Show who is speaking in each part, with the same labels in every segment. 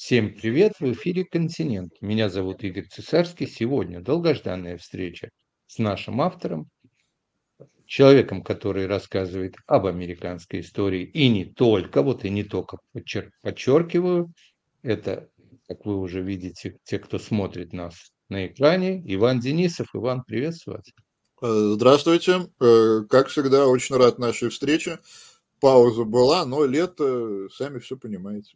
Speaker 1: Всем привет! В эфире «Континент». Меня зовут Игорь Цесарский. Сегодня долгожданная встреча с нашим автором, человеком, который рассказывает об американской истории и не только, вот и не только, подчер, подчеркиваю, это, как вы уже видите, те, кто смотрит нас на экране, Иван Денисов. Иван, приветствую вас.
Speaker 2: Э, здравствуйте. Э, как всегда, очень рад нашей встрече. Пауза была, но лето, сами все понимаете.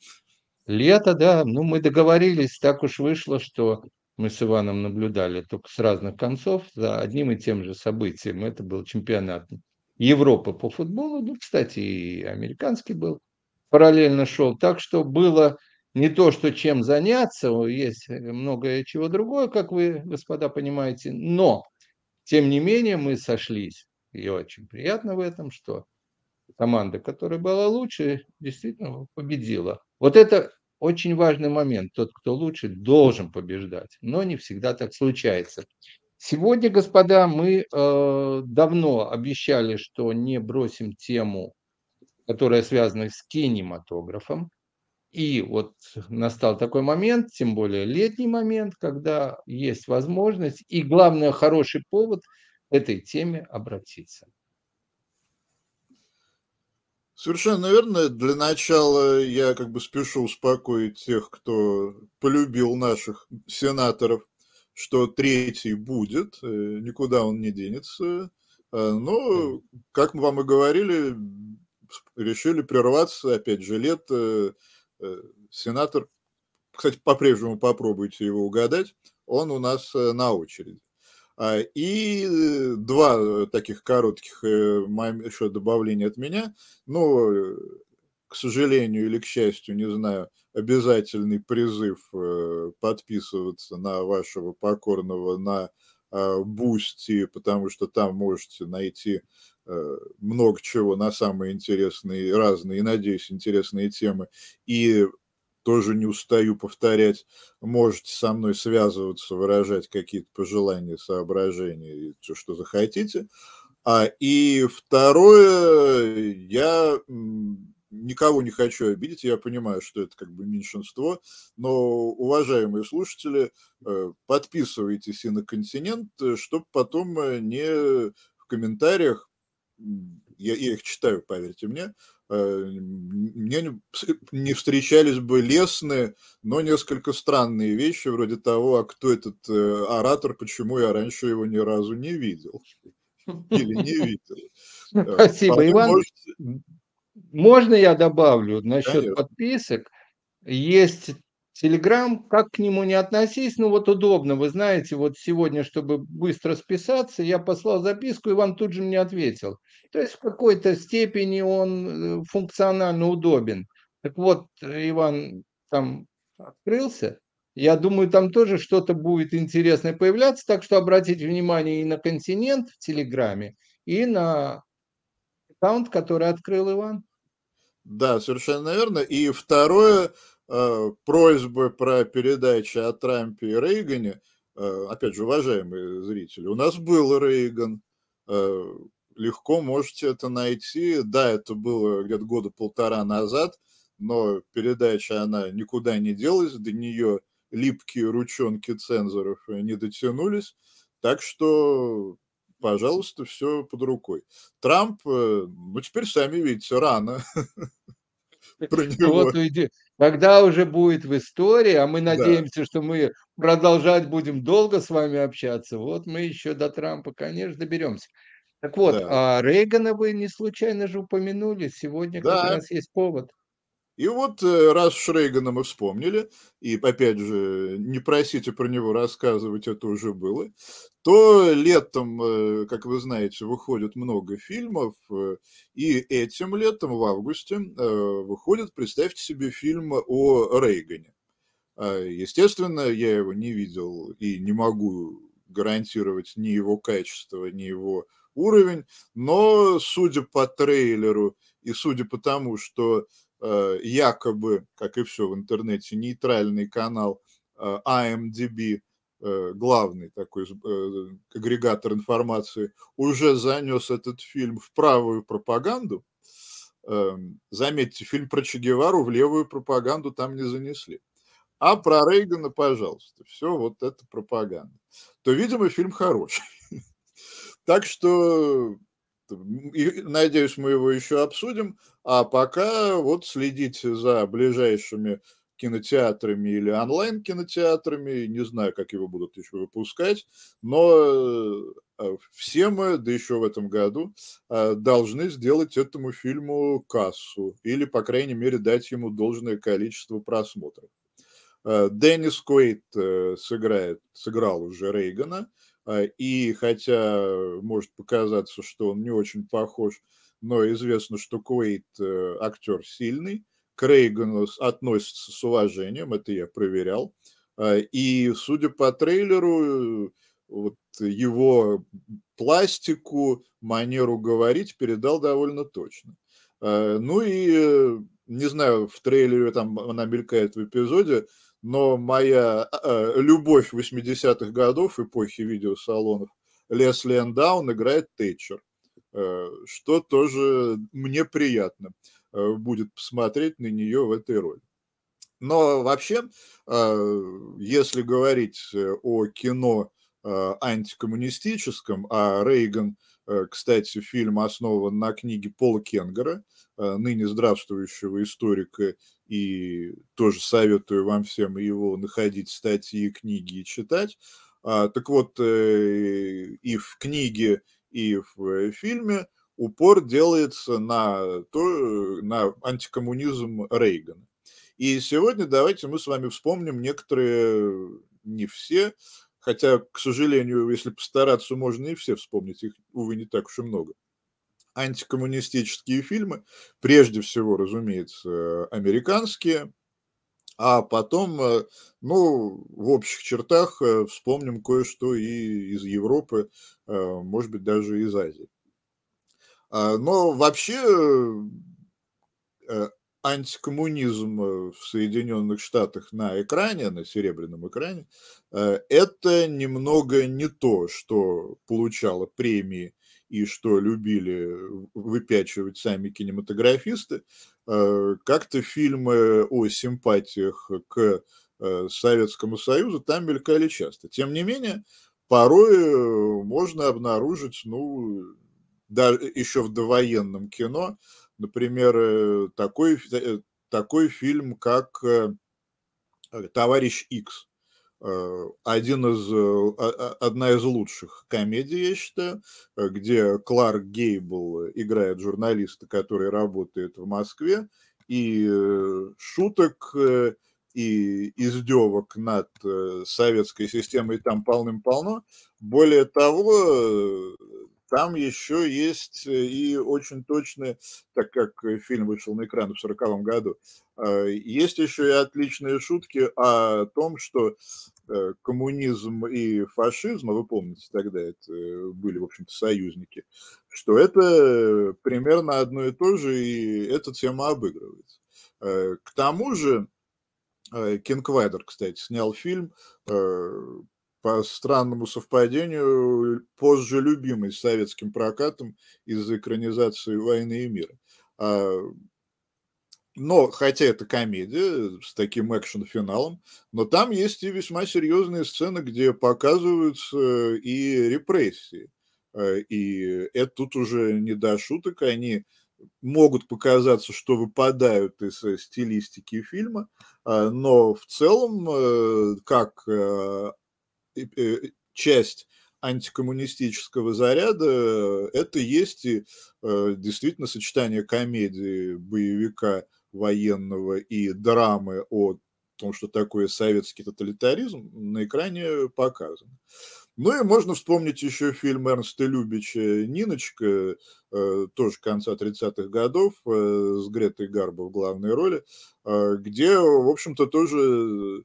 Speaker 2: Лето, да, ну мы договорились,
Speaker 1: так уж вышло, что мы с Иваном наблюдали только с разных концов за одним и тем же событием. Это был чемпионат Европы по футболу, ну, кстати, и американский был, параллельно шел. Так что было не то, что чем заняться, есть э, многое чего другое, как вы, господа, понимаете, но, тем не менее, мы сошлись. И очень приятно в этом, что команда, которая была лучше, действительно победила. Вот это очень важный момент. Тот, кто лучше, должен побеждать. Но не всегда так случается. Сегодня, господа, мы э, давно обещали, что не бросим тему, которая связана с кинематографом. И вот настал такой момент, тем более летний момент, когда есть возможность и, главное, хороший повод этой теме обратиться.
Speaker 2: Совершенно верно. Для начала я как бы спешу успокоить тех, кто полюбил наших сенаторов, что третий будет, э, никуда он не денется. Э, но, как мы вам и говорили, решили прерваться, опять же, лет. Э, сенатор, кстати, по-прежнему попробуйте его угадать, он у нас на очереди. А, и э, два таких коротких э, еще добавления от меня. Ну, к сожалению или к счастью, не знаю, обязательный призыв подписываться на вашего покорного на а, Бусти, потому что там можете найти много чего на самые интересные, разные, надеюсь, интересные темы. И тоже не устаю повторять, можете со мной связываться, выражать какие-то пожелания, соображения, все, что захотите. А, и второе, я никого не хочу обидеть, я понимаю, что это как бы меньшинство, но, уважаемые слушатели, э, подписывайтесь и на континент, э, чтобы потом э, не в комментариях я, я их читаю, поверьте мне, э, мне не встречались бы лесные, но несколько странные вещи, вроде того, а кто этот э, оратор, почему я раньше его ни разу не видел. Или не видел. Э, Спасибо, Потом Иван.
Speaker 1: Можете... Можно я добавлю насчет Конечно. подписок? Есть Телеграм, как к нему не относись, ну вот удобно, вы знаете, вот сегодня, чтобы быстро списаться, я послал записку, и вам тут же мне ответил. То есть в какой-то степени он э, функционально удобен. Так вот, Иван там открылся, я думаю, там тоже что-то будет интересное появляться, так что обратите внимание и на континент в
Speaker 2: Телеграме,
Speaker 1: и на аккаунт, который открыл Иван.
Speaker 2: Да, совершенно верно. И второе, Э, просьбы про передачи о Трампе и Рейгане, э, опять же, уважаемые зрители, у нас был Рейган, э, легко можете это найти. Да, это было где-то года полтора назад, но передача, она никуда не делась, до нее липкие ручонки цензоров не дотянулись. Так что, пожалуйста, все под рукой. Трамп, ну теперь сами видите, рано.
Speaker 1: Про ну, него. Вот, Тогда уже будет в истории, а мы надеемся, да. что мы продолжать будем долго с вами общаться. Вот мы еще до Трампа, конечно, доберемся.
Speaker 2: Так вот, да. а Рейгана вы не случайно же упомянули. Сегодня да. как раз есть повод. И вот э, раз Шрейгана мы вспомнили, и опять же, не просите про него рассказывать, это уже было, то летом, э, как вы знаете, выходит много фильмов, э, и этим летом, в августе, выходит, представьте себе, фильм о Рейгане. А, естественно, я его не видел и не могу гарантировать ни его качество, ни его уровень, но судя по трейлеру и судя по тому, что Э, якобы, как и все в интернете, нейтральный канал IMDb, э, а э, главный такой агрегатор информации, уже занес этот фильм в правую пропаганду. Эм, заметьте, фильм про Че Гевару в левую пропаганду там не занесли. А про Рейгана, пожалуйста, все вот это пропаганда. То, видимо, фильм хороший. Так что и, надеюсь, мы его еще обсудим. А пока вот следите за ближайшими кинотеатрами или онлайн-кинотеатрами. Не знаю, как его будут еще выпускать, но э, все мы, да еще в этом году, э, должны сделать этому фильму кассу или, по крайней мере, дать ему должное количество просмотров. Э, Деннис Куэйт сыграет, сыграл уже Рейгана – а, и хотя может показаться, что он не очень похож, но известно, что Куэйт э, актер сильный, к Рейгану относится с уважением, это я проверял. А, и, судя по трейлеру, вот его пластику, манеру говорить передал довольно точно. А, ну и, э, не знаю, в трейлере там она мелькает в эпизоде, но моя э, любовь 80-х годов эпохи видеосалонов Лесли Эндаун играет Тейчер э, что тоже мне приятно э, будет посмотреть на нее в этой роли. Но вообще, э, если говорить э, о кино э, антикоммунистическом, а Рейган – Э, кстати, фильм основан на книге Пола Кенгера, э, ныне здравствующего историка, и тоже советую вам всем его находить статьи, и книги и читать. А, так вот, э, и в книге, и в фильме упор делается на, то, на антикоммунизм Рейгана. И сегодня давайте мы с вами вспомним некоторые, не все, Хотя, к сожалению, если постараться, можно и все вспомнить, их, увы, не так уж и много. Антикоммунистические фильмы, прежде всего, разумеется, американские, а потом, э, ну, в общих чертах э, вспомним кое-что и из Европы, э, может быть, даже из Азии. А, но вообще антикоммунизм э, в Соединенных Штатах на экране, на серебряном экране, э, это немного не то, что получало премии и что любили выпячивать сами кинематографисты. Э, как-то фильмы о симпатиях к Советскому Союзу там мелькали часто. Тем не менее, порой можно обнаружить, ну, даже еще в довоенном кино, например, э, такой, э, такой фильм, как э, «Товарищ Икс», один из, одна из лучших комедий, я считаю, где Кларк Гейбл играет журналиста, который работает в Москве, и шуток, и издевок над советской системой там полным-полно. Более того, там еще есть э, и очень точные, так как э, фильм вышел на экран в 1940 году, а, есть еще и отличные шутки о том, что э, коммунизм и фашизм, а вы помните, тогда это были, в общем-то, союзники, что это примерно одно и то же, и эта тема обыгрывается. К тому же, Кинг кстати, снял фильм по странному совпадению, позже любимый советским прокатом из экранизации «Войны и мира». А, но, хотя это комедия с таким экшн-финалом, но там есть и весьма серьезные сцены, где показываются э, и репрессии. Э, и это тут уже не до шуток, они могут показаться, что выпадают из э, стилистики фильма, но в целом, как Э, часть антикоммунистического заряда, это есть и э, действительно сочетание комедии, боевика военного и драмы о том, что такое советский тоталитаризм, на экране показано. Ну и можно вспомнить еще фильм Эрнста Любича «Ниночка», э, тоже конца 30-х годов, с Гретой Гарбо в главной роли, где, в общем-то, тоже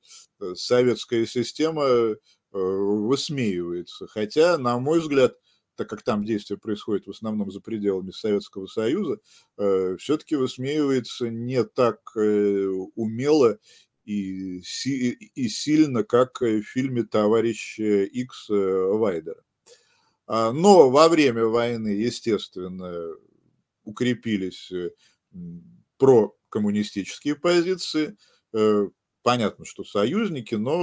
Speaker 2: советская система Э, высмеивается. Хотя, на мой взгляд, так как там действие происходит в основном за пределами Советского Союза, э, все-таки высмеивается не так э, умело и, си, и сильно, как в фильме «Товарищ X Вайдера. А, но во время войны, естественно, укрепились прокоммунистические позиции, понятно, что союзники, но,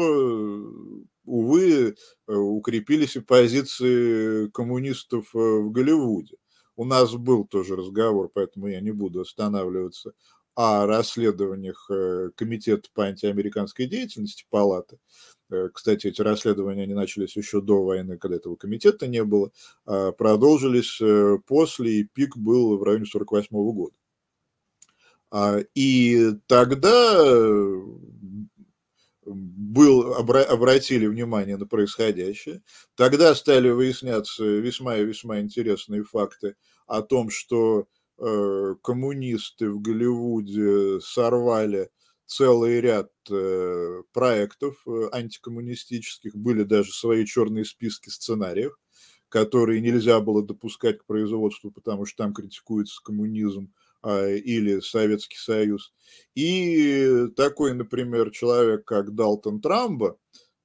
Speaker 2: увы, э, укрепились и позиции коммунистов э, в Голливуде. У нас был тоже разговор, поэтому я не буду останавливаться о расследованиях э, Комитета по антиамериканской деятельности Палаты. Кстати, эти расследования они начались еще до войны, когда этого комитета не было, а продолжились после, и пик был в районе 1948 года. А, и тогда был, обратили внимание на происходящее. Тогда стали выясняться весьма и весьма интересные факты о том, что э, коммунисты в Голливуде сорвали целый ряд э, проектов э, антикоммунистических, были даже свои черные списки сценариев, которые нельзя было допускать к производству, потому что там критикуется коммунизм а, или Советский Союз. И такой, например, человек, как Далтон Трамбо,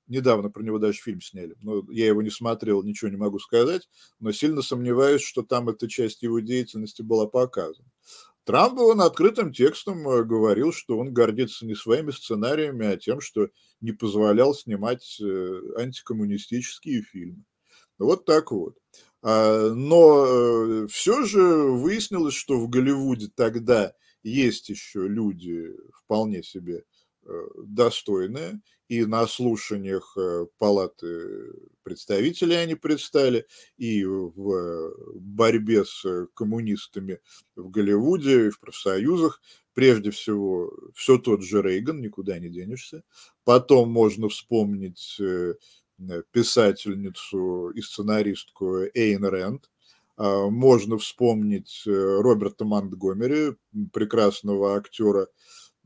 Speaker 2: недавно про него даже фильм сняли, но я его не смотрел, ничего не могу сказать, но сильно сомневаюсь, что там эта часть его деятельности была показана. Трамп он открытым текстом э, говорил, что он гордится не своими сценариями, а тем, что не позволял снимать э, антикоммунистические фильмы. Вот так вот. А, но э, все же выяснилось, что в Голливуде тогда есть еще люди вполне себе э, достойные, и на слушаниях э, палаты представителей они предстали, и в борьбе с коммунистами в Голливуде, и в профсоюзах. Прежде всего, все тот же Рейган, никуда не денешься. Потом можно вспомнить Э, писательницу и сценаристку Эйн Рэнд. А, можно вспомнить э, Роберта Монтгомери, прекрасного актера.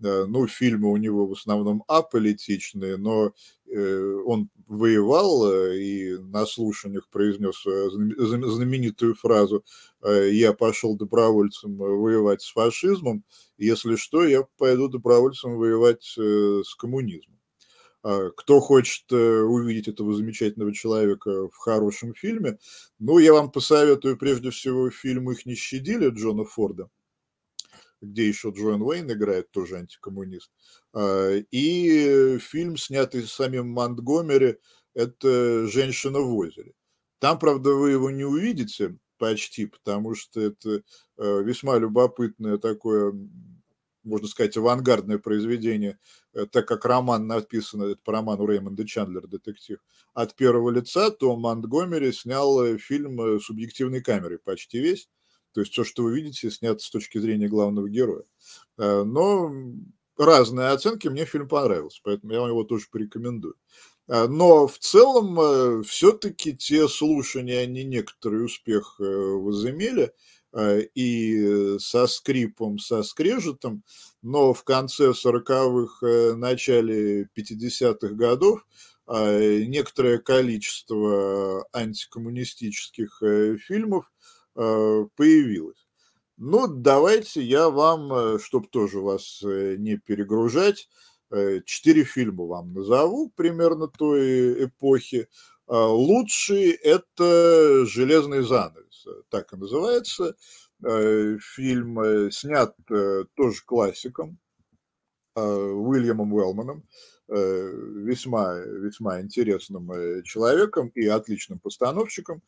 Speaker 2: Э, ну, фильмы у него в основном аполитичные, но он воевал и на слушаниях произнес знаменитую фразу «Я пошел добровольцем воевать с фашизмом, если что, я пойду добровольцем воевать с коммунизмом». А, кто хочет э, увидеть этого замечательного человека в хорошем фильме, ну, я вам посоветую прежде всего фильм «Их не щадили» Джона Форда, где еще Джоэн Уэйн играет, тоже антикоммунист. А, и фильм, снятый самим Монтгомери, это «Женщина в озере». Там, правда, вы его не увидите почти, потому что это э, весьма любопытное такое можно сказать, авангардное произведение, э, так как роман написан, это по роману Реймонда Чандлера «Детектив», от первого лица, то Монтгомери снял э, фильм э, субъективной камерой почти весь. То есть все, что вы видите, снято с точки зрения главного героя. Но разные оценки, мне фильм понравился, поэтому я вам его тоже порекомендую. Но в целом все-таки те слушания, они некоторый успех возымели. Э, и со скрипом, со скрежетом, но в конце 40-х, э, начале 50-х годов э, некоторое количество антикоммунистических фильмов появилось. Ну, давайте я вам, чтобы тоже вас не перегружать, четыре фильма вам назову примерно той эпохи. А, лучший – это «Железный занавес», так и называется. Э, фильм э, снят э, тоже классиком Уильямом Уэллманом, весьма, весьма интересным человеком и отличным постановщиком.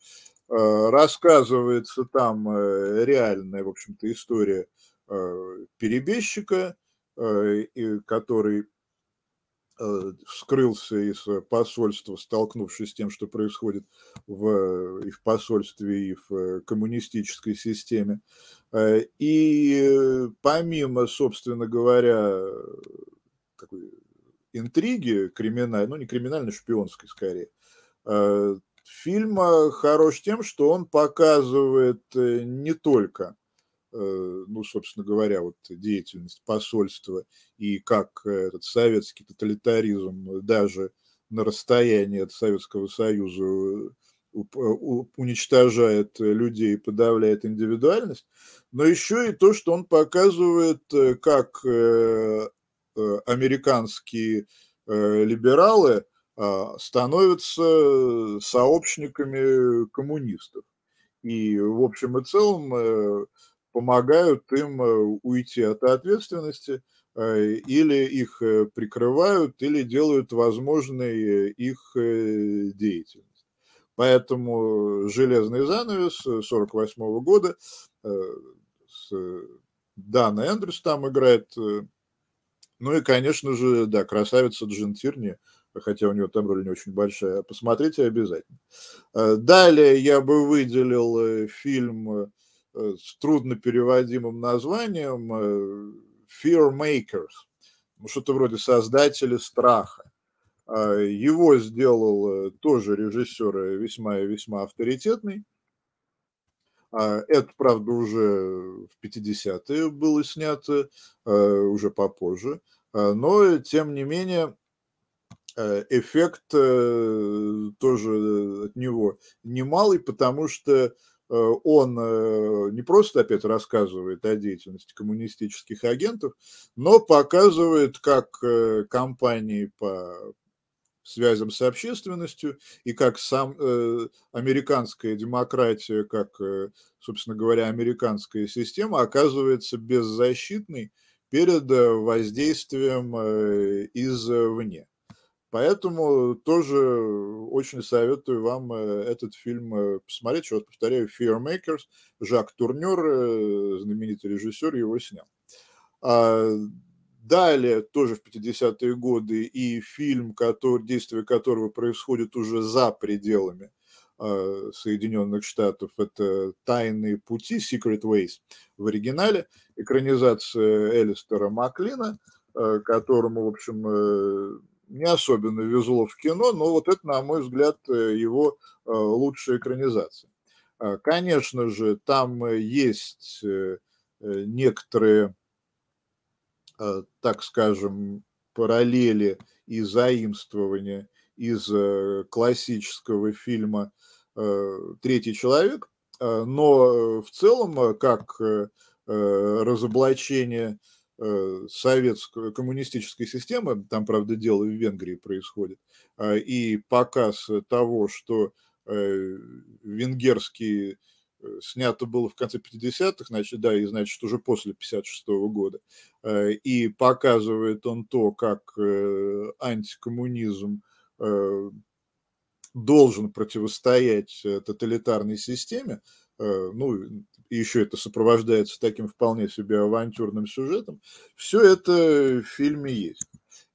Speaker 2: Рассказывается там реальная, в общем-то, история перебежчика, который Э, скрылся из э, посольства, столкнувшись с тем, что происходит в, и в посольстве, и в э, коммунистической системе. И помимо, собственно говоря, такой интриги криминальной, ну не криминальной, шпионской скорее, фильм хорош тем, что он показывает не только Э, ну, собственно говоря, вот деятельность посольства и как этот советский тоталитаризм даже на расстоянии от Советского Союза э, э, уничтожает людей, подавляет индивидуальность, но еще и то, что он показывает, как американские либералы а, становятся сообщниками коммунистов. И в общем и целом помогают им э, уйти от ответственности, э, или их э, прикрывают, или делают возможной их деятельность. Поэтому «Железный занавес» 1948 года, Дана Эндрюс там играет, ну и, конечно же, да, красавица Джин Тирни, хотя у нее там роль не очень большая, посмотрите обязательно. Далее я бы выделил фильм Э, с труднопереводимым названием э, Fear Makers, ну, что-то вроде создатели страха. А, его сделал э, тоже режиссер весьма и весьма авторитетный. А, Это, правда, уже в 50-е было снято, а, уже попозже. Но, тем не менее, эффект тоже от него немалый, потому что Э, он э, не просто опять рассказывает о деятельности коммунистических агентов, но показывает, как э, компании по связям с общественностью и как сам э, американская демократия, как, э, собственно говоря, американская система оказывается беззащитной перед воздействием э, извне. Поэтому тоже очень советую вам э, этот фильм э, посмотреть. Еще раз повторяю, Fearmakers, Жак Турнер, э, знаменитый режиссер, его снял. А, далее, тоже в 50-е годы, и фильм, который, действие которого происходит уже за пределами Соединенных Штатов. Это «Тайные пути», «Secret Ways» в оригинале, экранизация Элистера Маклина, которому, в общем, не особенно везло в кино, но вот это, на мой взгляд, э, его э, лучшая экранизация. А, конечно же, там э, есть некоторые, так скажем, параллели и заимствования из классического фильма «Третий человек», а, но в целом, как разоблачение – Э, советской коммунистической системы, там, правда, дело в Венгрии происходит, а, и показ того, что э, венгерский э, снято было в конце 50-х, значит, да, и значит уже после 56 -го года. И показывает он то, как антикоммунизм должен противостоять тоталитарной системе, ну, еще это сопровождается таким вполне себе авантюрным сюжетом, все это в фильме есть.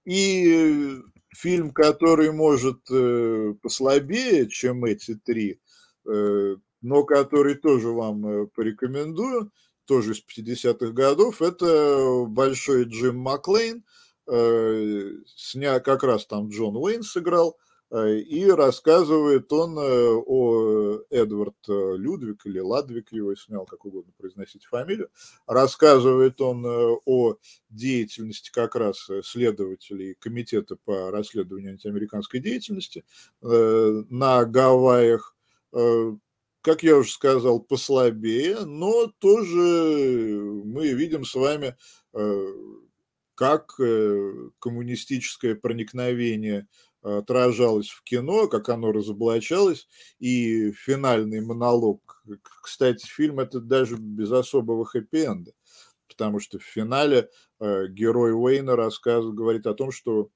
Speaker 2: И фильм, который может э, послабее, чем эти три, э, но который тоже вам э, порекомендую, тоже из 50-х годов, это «Большой Джим Маклейн», сня, как раз там Джон Уэйн сыграл – Э, и рассказывает он э, о э, Эдвард Людвиг или Ладвиг его снял, как угодно произносить фамилию. Рассказывает он о деятельности как раз следователей комитета по расследованию антиамериканской деятельности на Гавайях. Как я уже сказал, послабее, но тоже мы видим с вами как э, коммунистическое проникновение отражалось в кино, как оно разоблачалось, и финальный монолог. Кстати, фильм этот даже без особого хэппи-энда, потому что в финале э, герой Уэйна рассказывает, говорит о том, что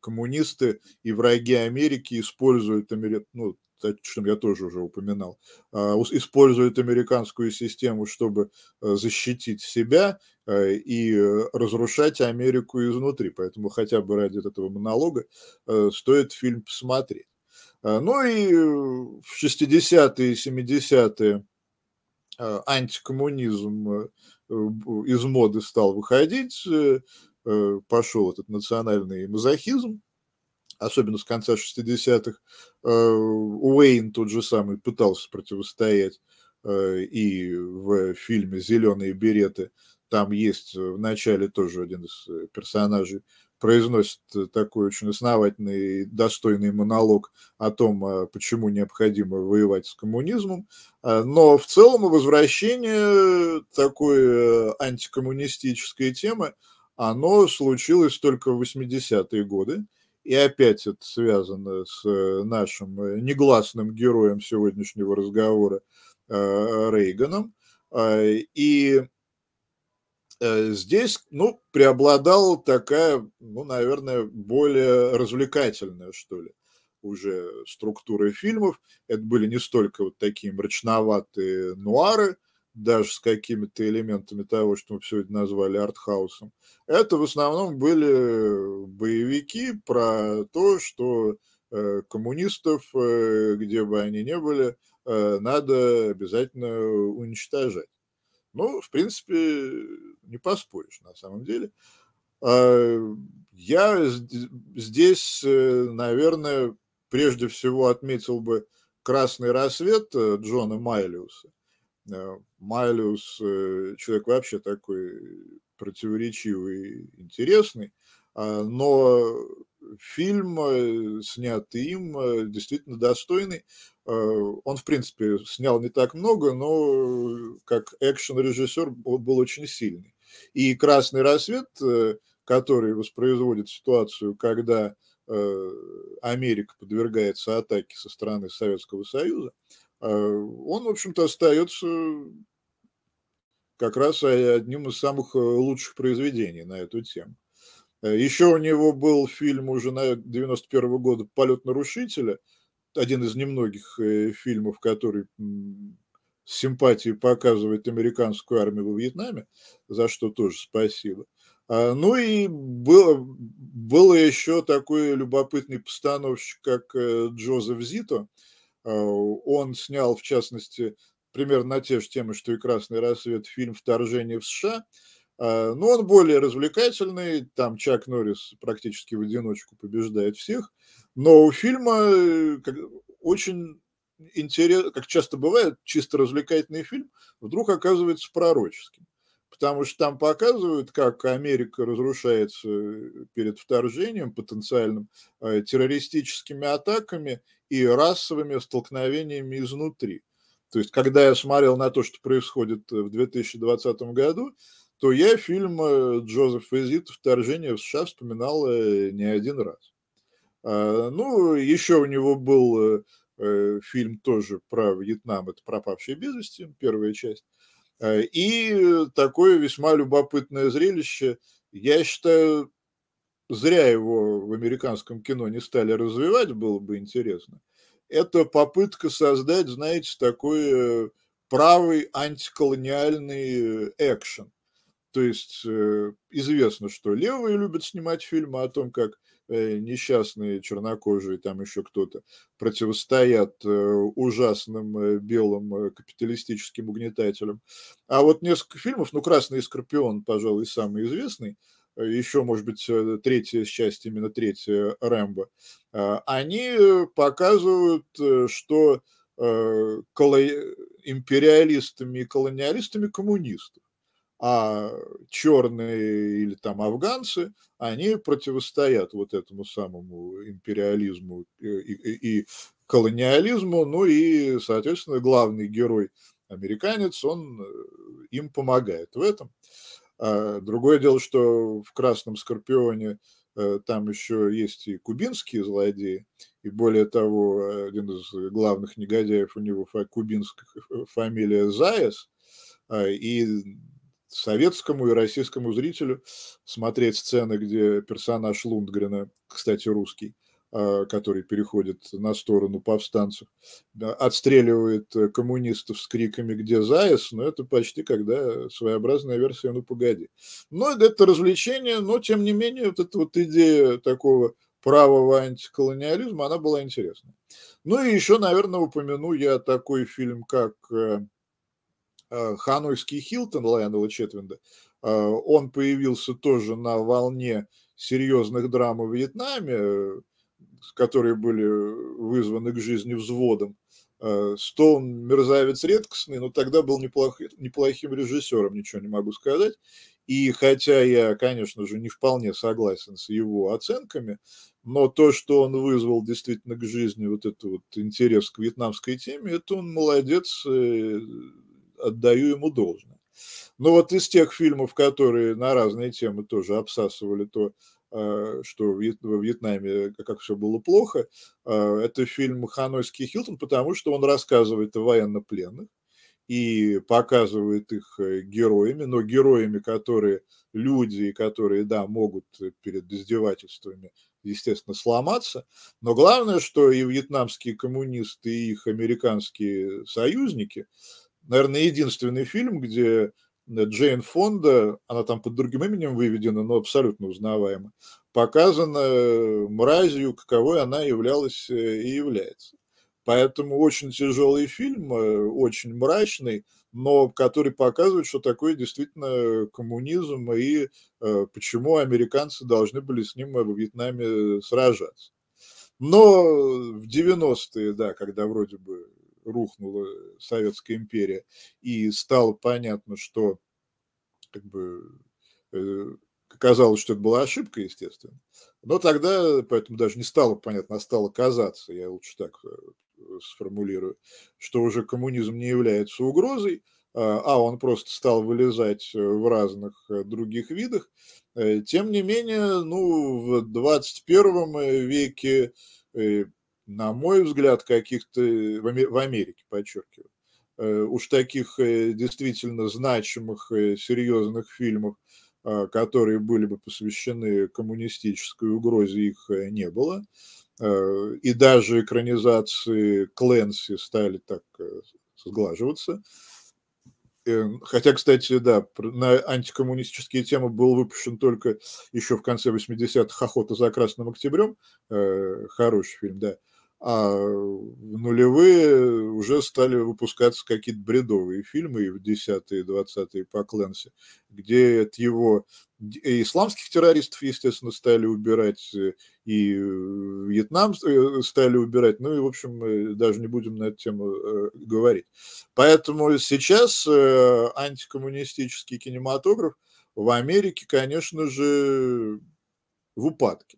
Speaker 2: коммунисты и враги Америки используют ну, о чем я тоже уже упоминал, а, использует американскую систему, чтобы э, защитить себя э, и разрушать Америку изнутри. Поэтому хотя бы ради этого монолога э, стоит фильм посмотреть. А, ну и в 60-е и 70-е антикоммунизм из моды стал выходить, пошел этот национальный мазохизм, особенно с конца 60-х. Э, Уэйн тот же самый пытался противостоять э, и в фильме «Зеленые береты». Там есть э, в начале тоже один из персонажей, произносит такой очень основательный, достойный монолог о том, почему необходимо воевать с коммунизмом. Но в целом возвращение такой антикоммунистической темы, оно случилось только в 80-е годы. И опять это связано с э, нашим э, негласным героем сегодняшнего разговора э, Рейганом. А, и здесь, ну, преобладала такая, ну, наверное, более развлекательная, что ли, уже структура фильмов. Это были не столько вот такие мрачноватые нуары – даже с какими-то элементами того, что мы сегодня назвали артхаусом, это в основном были боевики про то, что э, коммунистов, э, где бы они ни были, э, надо обязательно уничтожать. Ну, в принципе, не поспоришь на самом деле. А, я здесь, наверное, прежде всего отметил бы «Красный рассвет» Джона Майлиуса, Э, Майлюс э, человек вообще такой противоречивый, интересный, а, но фильм, э, снятый им, действительно достойный. Он, в принципе, снял не так много, но как экшен-режиссер был очень сильный. И «Красный рассвет», который воспроизводит ситуацию, когда Америка подвергается атаке со стороны Советского Союза, Э, он, в общем-то, остается как раз э, одним из самых э, лучших произведений на эту тему. Еще у него был фильм уже на 91 -го года «Полет нарушителя», один из немногих фильмов, который с симпатией показывает американскую армию во Вьетнаме, за что тоже спасибо. А, ну и было, было еще такой любопытный постановщик, как Джозеф Зито, Э, он снял, в частности, примерно на те же темы, что и «Красный рассвет» фильм «Вторжение в США», э, но он более развлекательный, там Чак Норрис практически в одиночку побеждает всех, но у фильма э, очень интерес, как часто бывает, чисто развлекательный фильм вдруг оказывается пророческим. Потому что там показывают, как Америка разрушается перед вторжением, потенциальным террористическими атаками, и расовыми столкновениями изнутри. То есть, когда я смотрел на то, что происходит э, в 2020 году, то я фильм э, Джозефа Эзита «Вторжение в США» вспоминал э, не один раз. А, ну, еще у него был фильм тоже про Вьетнам, это «Пропавшие без вести», первая часть. И такое весьма любопытное зрелище. Я считаю, зря его в американском кино не стали развивать, было бы интересно, это попытка создать, знаете, такой э, правый антиколониальный э, экшен. То есть э, известно, что левые любят снимать фильмы а о том, как несчастные чернокожие, там еще кто-то, противостоят ужасным белым капиталистическим угнетателям. А вот несколько фильмов, ну, «Красный скорпион», пожалуй, самый известный – Э, еще, может быть, э, третья часть, именно третья Рэмбо, э, они показывают, что империалистами и колониалистами коммунисты, а черные или там афганцы, они противостоят вот этому самому империализму и, и, и колониализму, ну и, соответственно, главный герой американец, он им помогает в этом. А, другое дело, что в «Красном скорпионе» э, там еще есть и кубинские злодеи, и более того, э, один из главных негодяев у него кубинская э, фамилия Заяц, а, и советскому и российскому зрителю смотреть сцены, где персонаж Лундгрена, кстати, русский, а, который переходит на сторону повстанцев, отстреливает э, коммунистов с криками «Где Заяц?», но это почти когда своеобразная версия «Ну, погоди». Но ну, это развлечение, но, тем не менее, вот эта вот идея такого правого антиколониализма, она была интересна. Ну и еще, наверное, упомяну я такой фильм, как э, э, «Ханойский Хилтон» Лайонела Четвинда. А, он появился тоже на волне серьезных драм в Вьетнаме, которые были э, вызваны к жизни взводом. Э, Стоун мерзавец редкостный, но тогда был неплох, неплохим режиссером, ничего не могу сказать. И хотя я, конечно же, не вполне согласен с его оценками, но то, что он вызвал действительно к жизни вот этот вот интерес к вьетнамской теме, это он молодец, э, отдаю ему должное. Но вот из тех фильмов, которые на разные темы тоже обсасывали то Э, что во Вьетнаме как все было плохо. А, это фильм «Ханойский Хилтон», потому что он рассказывает о военнопленных и показывает их э, героями, но героями, которые люди, которые, да, могут перед издевательствами, естественно, сломаться. Но главное, что и вьетнамские коммунисты, и их американские союзники, наверное, единственный фильм, где Джейн Фонда, она там под другим именем выведена, но абсолютно узнаваема, показана э, мразью, каковой она являлась э, и является. Поэтому очень тяжелый фильм, э, очень мрачный, но который показывает, что такое действительно коммунизм и почему американцы должны были с ним в Вьетнаме сражаться. Но в 90-е, да, когда вроде бы рухнула Советская империя, и стало понятно, что как бы оказалось, э, что это была ошибка, естественно. Но тогда, поэтому даже не стало понятно, а стало казаться, я лучше так э, сформулирую, что уже коммунизм не является угрозой, а, а он просто стал вылезать э, в разных других видах. Тем не менее, ну, в 21 веке на мой взгляд, каких-то в Америке, подчеркиваю, э, уж таких э, действительно значимых, э, серьезных фильмов, которые были бы посвящены коммунистической угрозе, их не было. И даже экранизации Кленси стали так сглаживаться. Хотя, кстати, да, на антикоммунистические темы был выпущен только еще в конце 80-х «Охота за Красным Октябрем». Хороший фильм, да а в нулевые уже стали выпускаться какие-то бредовые фильмы и в 10-е, 20-е по Кленсе, где от его и э, исламских террористов, естественно, стали убирать, э, и э, Вьетнам стали убирать, ну и, в общем, даже не будем на эту тему говорить. Поэтому сейчас антикоммунистический кинематограф в Америке, конечно же, в упадке.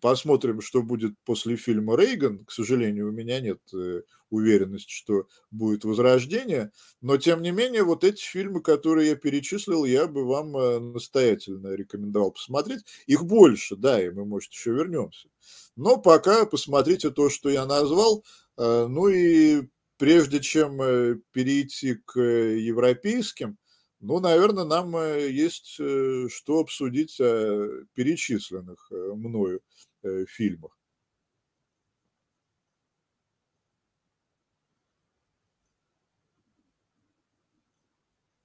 Speaker 2: Посмотрим, что будет после фильма «Рейган». К сожалению, у меня нет э, уверенности, что будет «Возрождение». Но, тем не менее, вот эти фильмы, которые я перечислил, я бы вам э, настоятельно рекомендовал посмотреть. Их больше, да, и мы, может, еще вернемся. Но пока посмотрите то, что я назвал. Э, ну и прежде чем перейти к европейским, ну, наверное, нам э, есть э, что обсудить о перечисленных э, мною фильмах.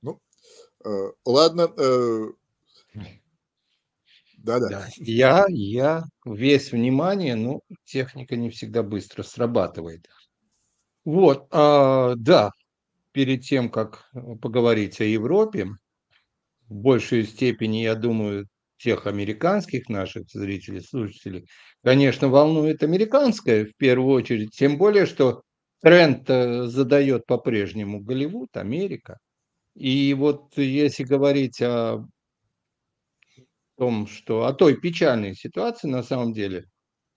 Speaker 2: Ну, ладно. Да-да.
Speaker 1: Я, я весь внимание, но техника не всегда быстро срабатывает. Вот, а, да, перед тем, как э, поговорить о Европе, в большей степени, я думаю, тех американских наших зрителей, слушателей, конечно, волнует американская в первую очередь, тем более, что тренд э, задает по-прежнему Голливуд, Америка. И вот если говорить о том, что о той печальной ситуации, на самом деле,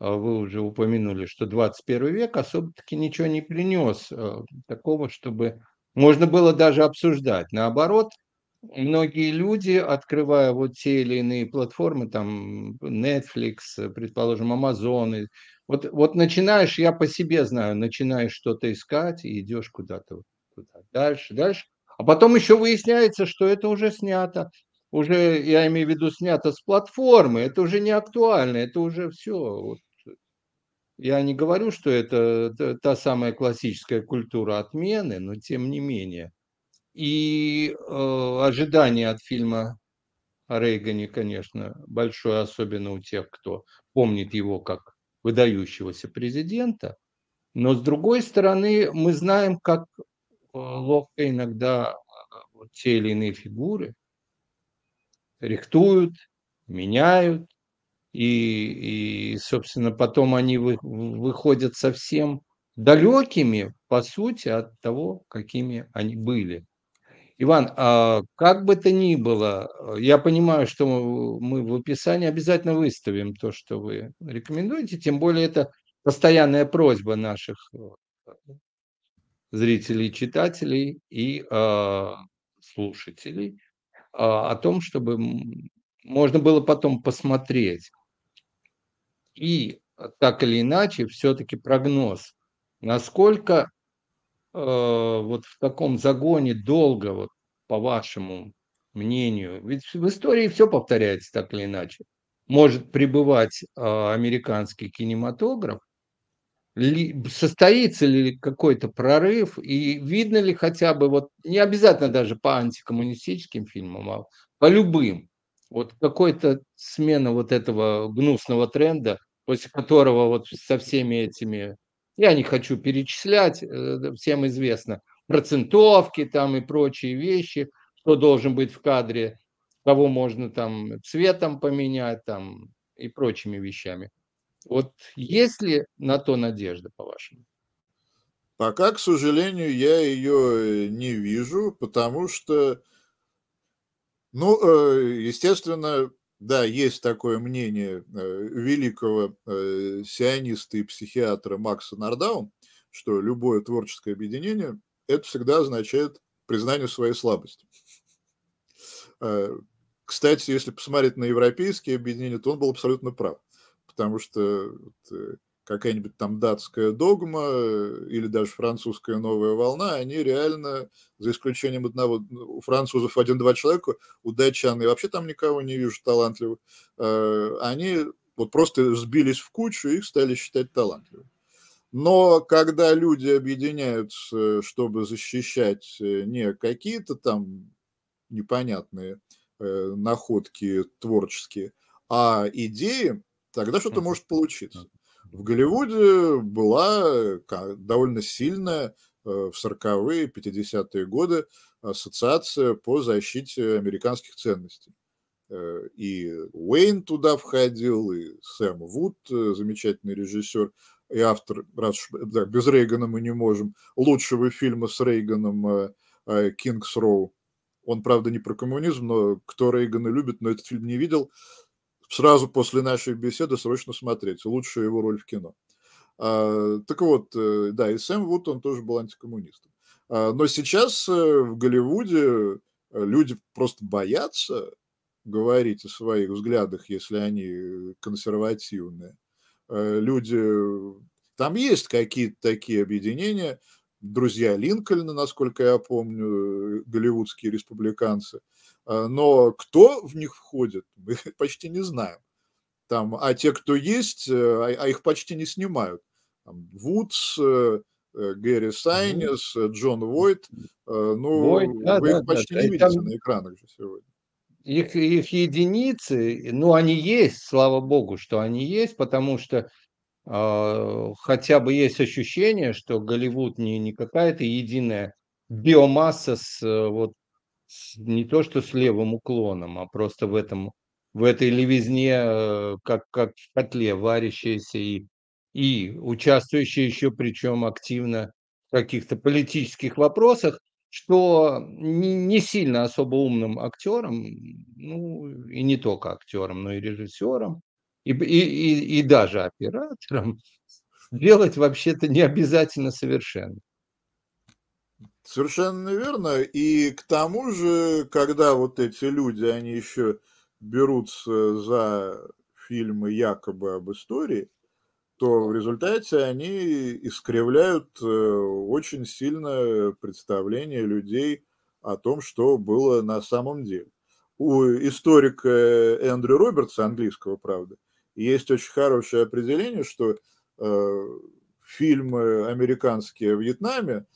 Speaker 1: э, вы уже упомянули, что 21 век особо-таки ничего не принес такого, чтобы можно было даже обсуждать. Наоборот, многие люди, открывая вот те или иные платформы, там Netflix, предположим, Amazon, вот, вот начинаешь, я по себе знаю, начинаешь что-то искать и идешь куда-то туда, дальше, дальше. А потом еще выясняется, что это уже снято. Уже, я имею в виду, снято с платформы, это уже не актуально, это уже все. Вот я не говорю, что это та самая классическая культура отмены, но тем не менее. И э, ожидание от фильма о Рейгане, конечно, большое, особенно у тех, кто помнит его как выдающегося президента. Но с другой стороны, мы знаем, как э, ловко иногда э, вот те или иные фигуры рихтуют, меняют, и, и собственно, потом они вы, выходят совсем далекими, по сути, от того, какими они были. Иван, а как бы то ни было, я понимаю, что мы в описании обязательно выставим то, что вы рекомендуете, тем более это постоянная просьба наших зрителей, читателей и э, слушателей э, о том, чтобы можно было потом посмотреть и э, так или иначе все-таки прогноз, насколько э, вот в таком загоне долго, вот, по вашему мнению, ведь в истории все повторяется так или иначе, может пребывать э, американский кинематограф, ли, состоится ли какой-то прорыв и видно ли хотя бы, вот не обязательно даже по антикоммунистическим фильмам, а по любым, вот какой-то смена вот этого гнусного тренда, после которого вот со всеми этими, я не хочу перечислять, э, всем известно, процентовки там и прочие вещи, кто должен быть в кадре, кого можно там цветом поменять там и прочими вещами. Вот есть ли на то
Speaker 2: надежда, по-вашему? Пока, к сожалению, я ее э, не вижу, потому что ну, э, естественно, да, есть такое мнение э, великого э, сиониста и психиатра Макса Нардау, что любое творческое объединение – это всегда означает признание своей слабости. Кстати, если посмотреть на европейские объединения, то он был абсолютно прав, потому что какая-нибудь там датская догма э, или даже французская новая волна, они реально, за исключением одного, у французов один-два человека, у датчан, и вообще там никого не вижу талантливых, э, они вот просто сбились в кучу и их стали считать талантливыми. Но когда люди объединяются, чтобы защищать э, не какие-то там непонятные находки творческие, а идеи, тогда что-то может получиться. В Голливуде была э, довольно сильная э, в 40-е, 50-е годы ассоциация по защите американских ценностей. Э, и Уэйн туда входил, и Сэм Вуд, замечательный режиссер, и автор, раз да, без Рейгана мы не можем, лучшего фильма с Рейганом «Кингс Роу». Он, правда, не про коммунизм, но кто Рейгана любит, но этот фильм не видел – сразу после нашей беседы срочно смотреть. Лучшая его роль в кино. А, так вот, э, да, и Сэм Вуд, он тоже был антикоммунистом. А, но сейчас э, в Голливуде э, люди просто боятся говорить о своих взглядах, если они консервативные. люди... Там есть какие-то такие объединения, друзья Линкольна, насколько я помню, голливудские республиканцы – Э, но кто в них входит, мы почти не знаем. Там, а те, кто есть, э, а, а, их почти не снимают. Там, Вудс, э, Гэри Сайнис, Джон Войт. Ну, Войт, да, вы да, их почти да, не видите там... на экранах же сегодня. Их, их единицы,
Speaker 1: ну, они есть, слава богу, что они есть, потому что э, хотя бы есть ощущение, что Голливуд не, не какая-то единая биомасса с вот не то что с левым уклоном, а просто в этом в этой левизне, э, как, как в котле, варящаяся и, и участвующая еще причем активно в каких-то политических вопросах, что не, не сильно особо умным актером, ну и не только актером, но и режиссером, и, и, и, и даже оператором делать вообще-то не обязательно совершенно.
Speaker 2: Совершенно верно. И к тому же, когда вот эти люди, они еще берутся за фильмы якобы об истории, то в результате они искривляют э, очень сильно представление людей о том, что было на самом деле. У историка Эндрю Робертса, английского, правда, есть очень хорошее определение, что э, фильмы американские о Вьетнаме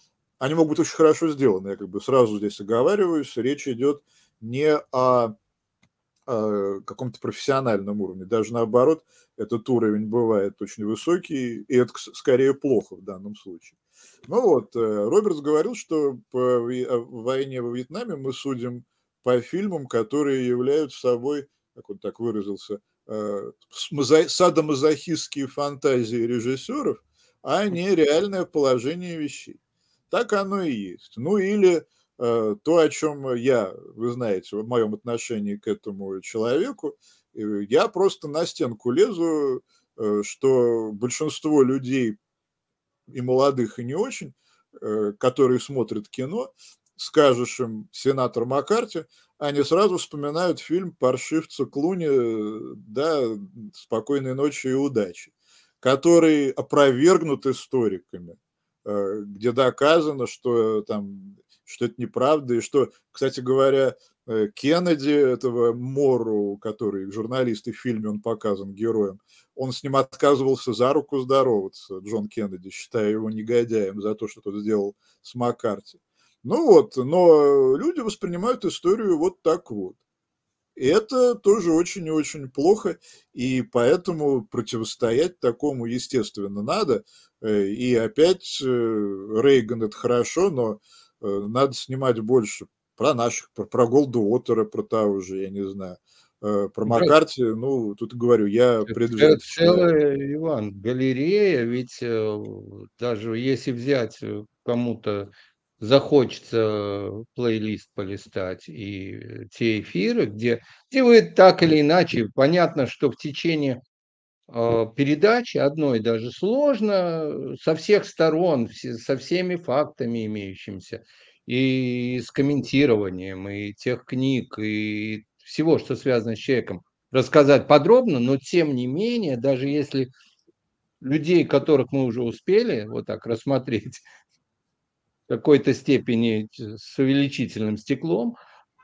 Speaker 2: они могут быть очень хорошо сделаны. Я как бы сразу здесь оговариваюсь, речь идет не о, о каком-то профессиональном уровне. Даже наоборот, этот уровень бывает очень высокий, и это скорее плохо в данном случае. Ну вот, э, Робертс говорил, что по э, войне во Вьетнаме мы судим по фильмам, которые являются собой, как он так выразился, э, садомазохистские фантазии режиссеров, а не реальное положение вещей. Так оно и есть. Ну или э, то, о чем э, я, вы знаете, в моем отношении к этому человеку, э, я просто на стенку лезу, э, что большинство людей и молодых, и не очень, э, которые смотрят кино, скажешь им «Сенатор Маккарти», они сразу вспоминают фильм паршивца Клуни э, да, «Спокойной ночи и удачи», который опровергнут историками – Э, где доказано, что э, там что это неправда, и что, кстати говоря, э, Кеннеди, этого Мору, который журналист и в фильме он показан героем, он с ним отказывался за руку здороваться, Джон Кеннеди, считая его негодяем за то, что тот сделал с Маккарти. Ну вот, но люди воспринимают историю вот так вот. И это тоже очень и очень плохо, и поэтому противостоять такому, естественно, надо. Э, и опять э, Рейган это хорошо, но э, надо снимать больше про наших, про, про Голдуотера, про того же, я не знаю, про Маккарти, ну, тут говорю, я предвзят. Это целая, Иван,
Speaker 1: галерея, ведь даже если взять кому-то захочется э, плейлист полистать и э, те эфиры, где, где вы так или иначе, понятно, что в течение э, передачи одной даже сложно со всех сторон, со всеми фактами имеющимися, и с комментированием, и тех книг, и всего, что связано с человеком, рассказать подробно, но тем не менее, даже если людей, которых мы уже успели вот так рассмотреть, какой-то степени э, с увеличительным стеклом,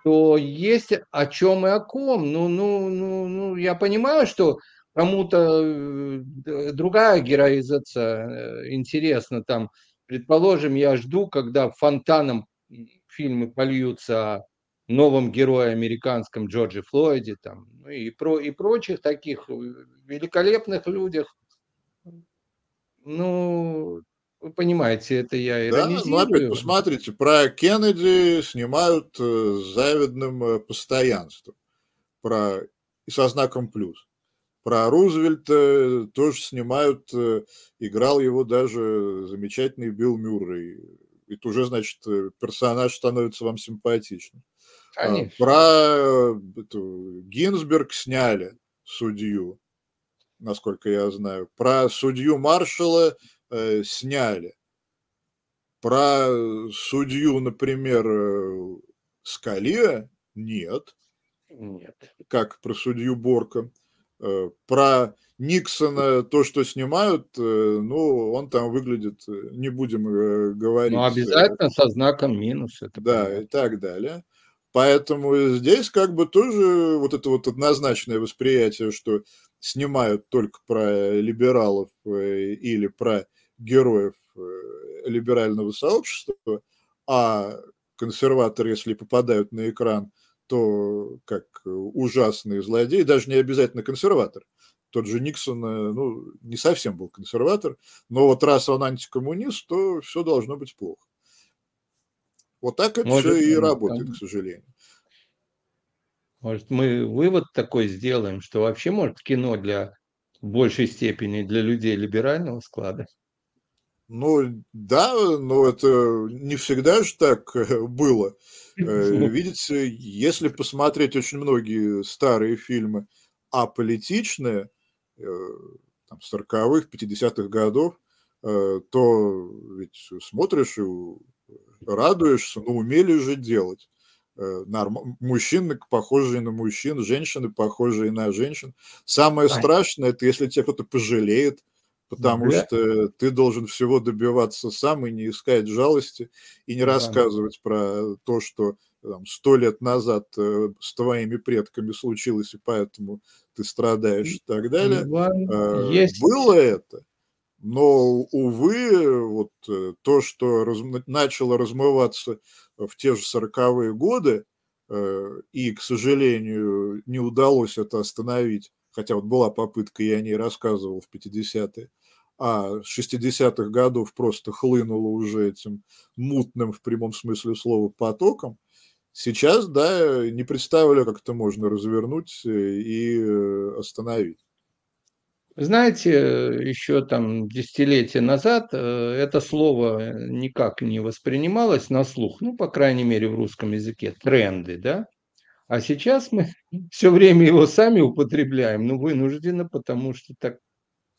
Speaker 1: то есть о чем и о ком. Ну, ну, ну, ну я понимаю, что кому-то э, другая героизация э, интересна. Там, предположим, я жду, когда фонтаном фильмы польются о новом герое американском Джорджи Флойде там, ну и, про, и прочих таких великолепных людях.
Speaker 2: Ну, вы понимаете, это я иронизирую. Да, ну, опять посмотрите, про Кеннеди снимают э, с завидным э, постоянством. Про... И со знаком плюс. Про Рузвельта э, тоже снимают, играл его даже замечательный Билл Мюррей. Это уже, значит, персонаж становится вам симпатичным. А, Конечно. Про эту, Гинзберг сняли судью, насколько я знаю. Про судью Маршала Э, сняли. Про э, судью, например, э, Скалия нет. Нет. Как про судью Борка. Про Никсона то, что снимают, ну, он там выглядит, не будем говорить. Ну, обязательно со
Speaker 1: знаком минус. Это
Speaker 2: да, и так далее. Поэтому здесь как бы тоже вот это вот однозначное восприятие, что снимают только про либералов или про героев э, либерального сообщества, а консерваторы, если попадают на экран, то как ужасные злодеи, даже не обязательно консерватор. Тот же Никсон, э, ну, не совсем был консерватор, но вот раз он антикоммунист, то все должно быть плохо. Вот так это Может, все и работает, там... к сожалению.
Speaker 1: Может, мы вывод такой сделаем, что вообще, может, кино для большей степени для людей либерального склада?
Speaker 2: Ну да, но это не всегда же так э, было. Э, видите, если посмотреть очень многие старые фильмы аполитичные, э, там, 40-х, 50-х годов, то ведь смотришь и радуешься, но ну, умели же делать. Норм... Мужчины похожие на мужчин, женщины похожие на женщин. Самое страшное, это если тебя кто-то пожалеет – потому да. что ты должен всего добиваться сам и не искать жалости, и не ну да. рассказывать про то, что сто лет назад э, с твоими предками случилось, и поэтому ты страдаешь и так далее. Э, есть. Было это, но, увы, вот э, то, что раз... начало размываться в те же сороковые годы, и, к сожалению, не удалось это остановить хотя вот была попытка, я о ней рассказывал в 50-е, а с 60-х годов просто хлынуло уже этим мутным в прямом смысле слова потоком, сейчас, да, не представляю, как это можно развернуть э, и э, остановить.
Speaker 1: Знаете, еще там десятилетия назад э, это слово никак не воспринималось на слух, ну, по крайней мере, в русском языке, тренды, да? А сейчас мы все время его сами употребляем, но ну, вынужденно, потому что так,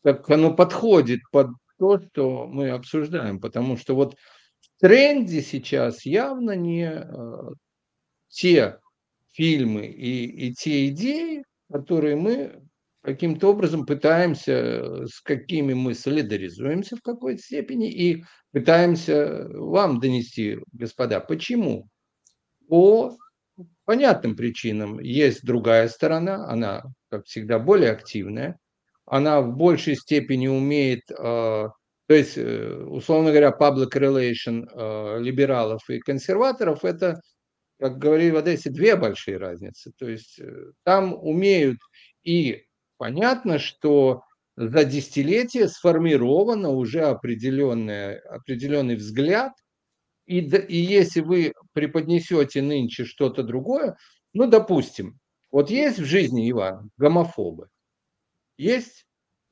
Speaker 1: так оно подходит под то, что мы обсуждаем. Потому что вот в тренде сейчас явно не э, те фильмы и, и те идеи, которые мы каким-то образом пытаемся, э, с какими мы солидаризуемся в какой-то степени, и пытаемся вам донести, господа, почему? По понятным причинам есть другая сторона, она, как всегда, более активная, она в большей степени умеет, э, то есть, э, условно говоря, public relation э, либералов и консерваторов – это, как говорили в Одессе, две большие разницы. То есть там умеют, и понятно, что за десятилетие сформировано уже определенный взгляд – и, и если вы преподнесете нынче что-то другое, ну, допустим, вот есть в жизни, Иван, гомофобы? Есть?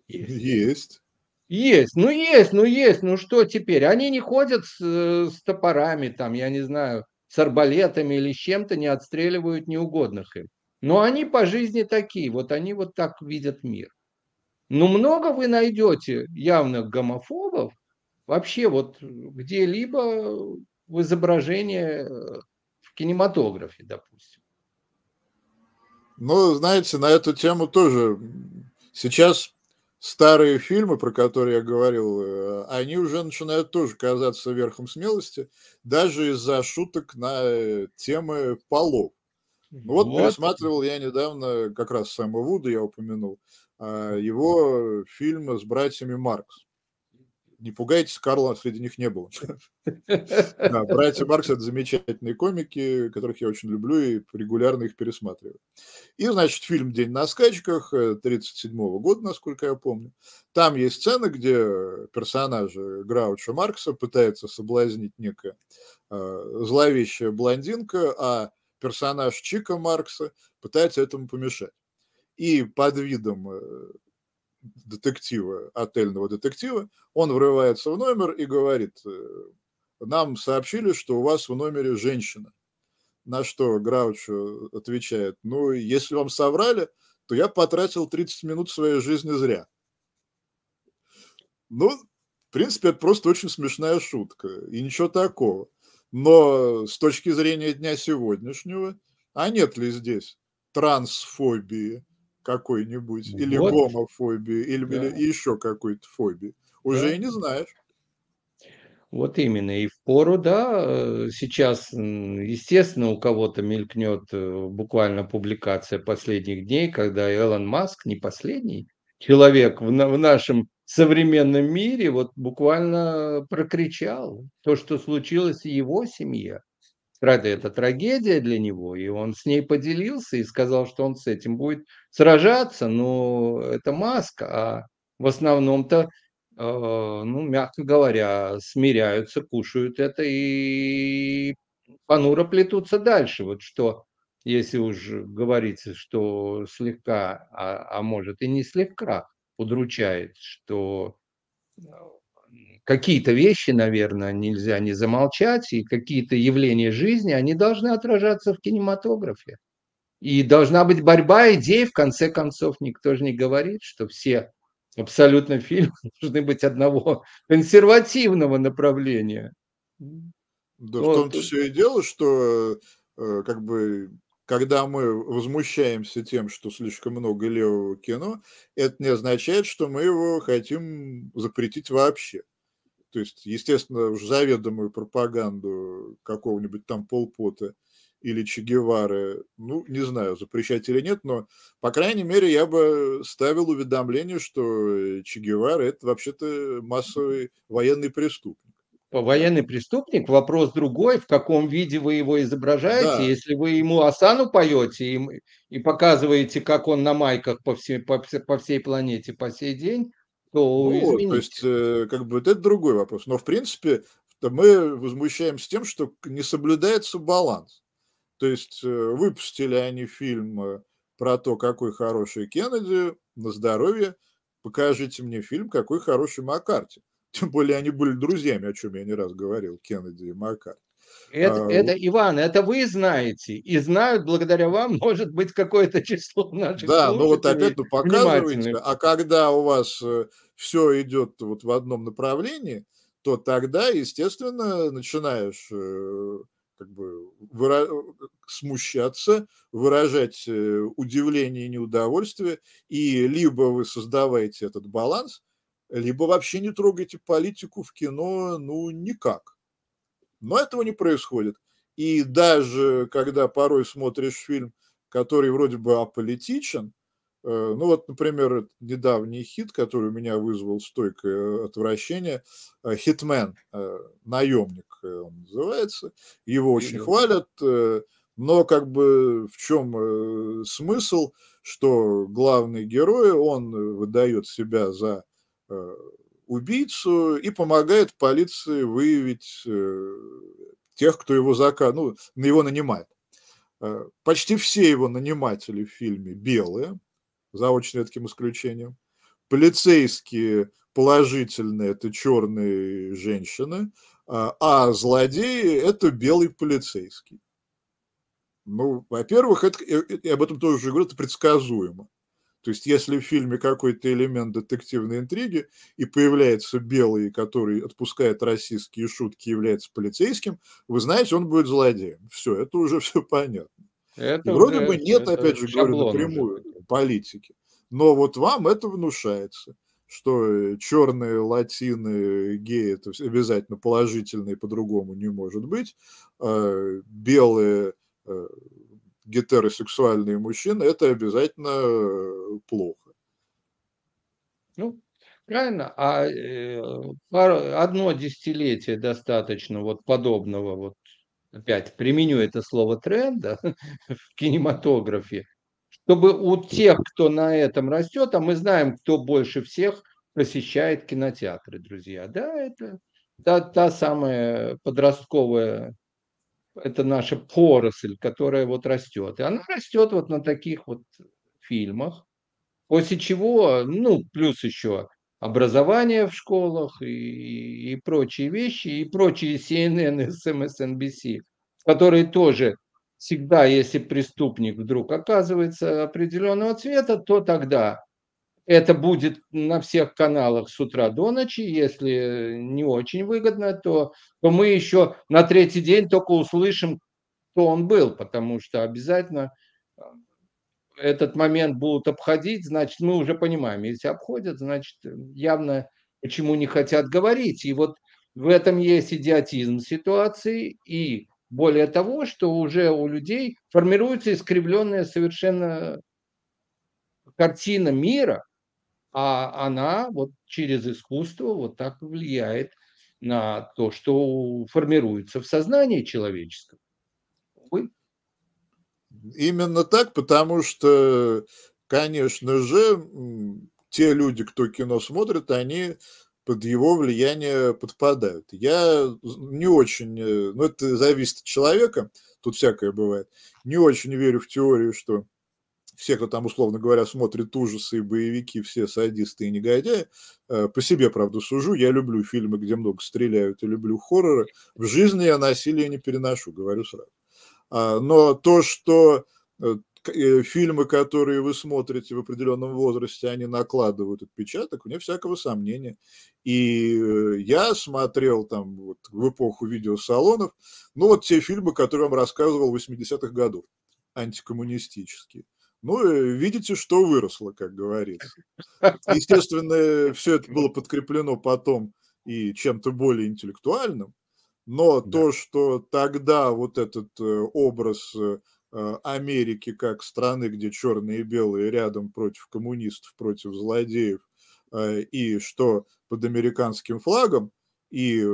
Speaker 1: Есть. Есть. Есть, ну есть, ну есть, ну что теперь? Они не ходят с, с топорами, там, я не знаю, с арбалетами или с чем-то, не отстреливают неугодных им. Но они по жизни такие, вот они вот так видят мир. Но ну, много вы найдете явных гомофобов, вообще вот где-либо в изображение э,
Speaker 2: в кинематографе, допустим. Ну, знаете, на эту тему тоже сейчас старые фильмы, про которые я говорил, э, они уже начинают тоже казаться верхом смелости, даже из-за шуток на э, темы полов. Ну, вот, вот пересматривал я недавно, как раз Сэма Вуда я упомянул, а, его фильм с братьями Маркс не пугайтесь, Карла среди них не было. Братья Маркс – это замечательные комики, которых я очень люблю и регулярно их пересматриваю. И, значит, фильм «День на скачках» 1937 э, года, насколько я помню. Там есть сцена, где персонаж Грауча Маркса пытается соблазнить некая э, зловещая блондинка, а персонаж Чика Маркса пытается этому помешать. И под видом э, детектива, отельного детектива, он врывается в номер и говорит, «Э, нам сообщили, что у вас в номере женщина. На что Граучу отвечает, ну, если вам соврали, то я потратил 30 минут своей жизни зря. Ну, в принципе, это просто очень смешная шутка, и ничего такого. Но с точки зрения дня сегодняшнего, а нет ли здесь трансфобии – какой-нибудь, вот. или гомофобии, или, да. или еще какой-то фобии. Уже да. и не знаешь.
Speaker 1: Вот именно. И в пору, да, э, сейчас, естественно, у кого-то мелькнет э, буквально публикация последних дней, когда Элон Маск, не последний человек в, в нашем современном мире, вот буквально прокричал то, что случилось в его семье. Правда, это трагедия для него, и он с ней поделился и сказал, что он с этим будет сражаться, но это маска, а в основном-то, э, ну, мягко говоря, смиряются, кушают это и понуро плетутся дальше. Вот что, если уж говорить, что слегка, а, а может и не слегка, удручает, что э, какие-то вещи, наверное, нельзя не замолчать, и какие-то явления жизни, они должны отражаться в кинематографе. И должна быть борьба идей, в конце концов, никто же не говорит, что все абсолютно фильмы должны быть одного консервативного направления. Да,
Speaker 2: вот. в том-то все и дело, что э, как бы когда мы возмущаемся тем, что слишком много левого кино, это не означает, что мы его хотим запретить вообще то есть, естественно, уж заведомую пропаганду какого-нибудь там полпота или Че Гевары, ну, не знаю, запрещать или нет, но, по крайней мере, я бы ставил уведомление, что э, Че Гевара – это вообще-то массовый военный преступник.
Speaker 1: Военный преступник, вопрос другой, в каком виде вы его изображаете. Да. Если вы ему осану поете и, и показываете, как он на майках
Speaker 2: по всей, по, по всей планете по сей день – ну, ну то есть, э, как бы, это другой вопрос. Но, в принципе, мы возмущаемся тем, что не соблюдается баланс. То есть, э, выпустили они фильм э, про то, какой хороший Кеннеди, на здоровье, покажите мне фильм, какой хороший Маккарти. Тем более они были друзьями, о чем я не раз говорил, Кеннеди и Маккарти.
Speaker 1: Это, а, это, Иван, это вы
Speaker 2: знаете. И
Speaker 1: знают благодаря вам, может быть, какое-то число наших
Speaker 2: Да, но ну вот опять ну, показываете. А когда у вас э, все идет вот в одном направлении, то тогда, естественно, начинаешь э, как бы выра... Э, смущаться, выражать удивление и неудовольствие, и либо вы создаваете этот баланс, либо вообще не трогайте политику в кино, ну, никак. Но этого не происходит. И даже когда порой смотришь фильм, который вроде бы аполитичен, э, ну вот, например, недавний хит, который у меня вызвал стойкое отвращение, э, «Хитмен», э, «Наемник» он называется, его очень хвалят, но как бы в чем смысл, что главный герой, он выдает себя за убийцу и помогает полиции выявить э, тех, кто его зака... ну, его нанимает. Э, почти все его наниматели в фильме белые, за таким исключением. Полицейские положительные – это черные женщины, а, а злодеи – это белый полицейский. Ну, во-первых, это, я э, об этом тоже говорю, это предсказуемо. То есть, если в фильме какой-то элемент детективной интриги и появляется белый, который отпускает расистские шутки, является полицейским, вы знаете, он будет злодеем. Все, это уже все понятно. Это вроде уже, бы нет, опять же говорю, напрямую уже. политики. Но вот вам это внушается, что э, черные, латины, геи, это обязательно положительные по-другому не может быть, а, белые э, гетеросексуальные мужчины, это обязательно э, плохо.
Speaker 1: Ну, правильно. А э, одно десятилетие достаточно вот подобного вот опять применю это слово тренда в кинематографе, чтобы у тех, кто на этом растет, а мы знаем, кто больше всех посещает кинотеатры, друзья, да, это та, та самая подростковая это наша поросль, которая вот растет. И она растет вот на таких вот фильмах, после чего, ну, плюс еще образование в школах и, и прочие вещи, и прочие CNN, MSNBC, которые тоже всегда, если преступник вдруг оказывается определенного цвета, то тогда это будет на всех каналах с утра до ночи. Если э, не очень выгодно, то, то мы еще на третий день только услышим, кто он был, потому что обязательно э, этот момент будут обходить, значит, мы уже понимаем, если обходят, значит, э, явно почему не хотят говорить. И вот в этом есть идиотизм ситуации, и более того, что уже у людей формируется искривленная совершенно картина мира, а она вот через искусство вот так влияет
Speaker 2: на то, что формируется в сознании человеческом. Вы? Именно так, потому что, конечно же, те люди, кто кино смотрит, они под его влияние подпадают. Я не очень, э, ну это зависит от человека, тут всякое бывает, не очень верю в теорию, что все, кто там, условно говоря, смотрит ужасы и боевики, все садисты и негодяи. Э, по себе, правда, сужу. Я люблю фильмы, где много стреляют, и люблю хорроры. В жизни я насилие не переношу, говорю сразу. А, но то, что э, э, фильмы, которые вы смотрите в определенном возрасте, они накладывают отпечаток, у меня всякого сомнения. И я смотрел там вот, в эпоху видеосалонов, ну вот те фильмы, которые я вам рассказывал в 80-х годов, антикоммунистические. Ну, видите, что выросло, как говорится. Естественно, все это было подкреплено потом и чем-то более интеллектуальным, но да. то, что тогда вот этот э, образ э, э, Америки как страны, где черные и белые рядом против коммунистов, против злодеев, и что под американским флагом, и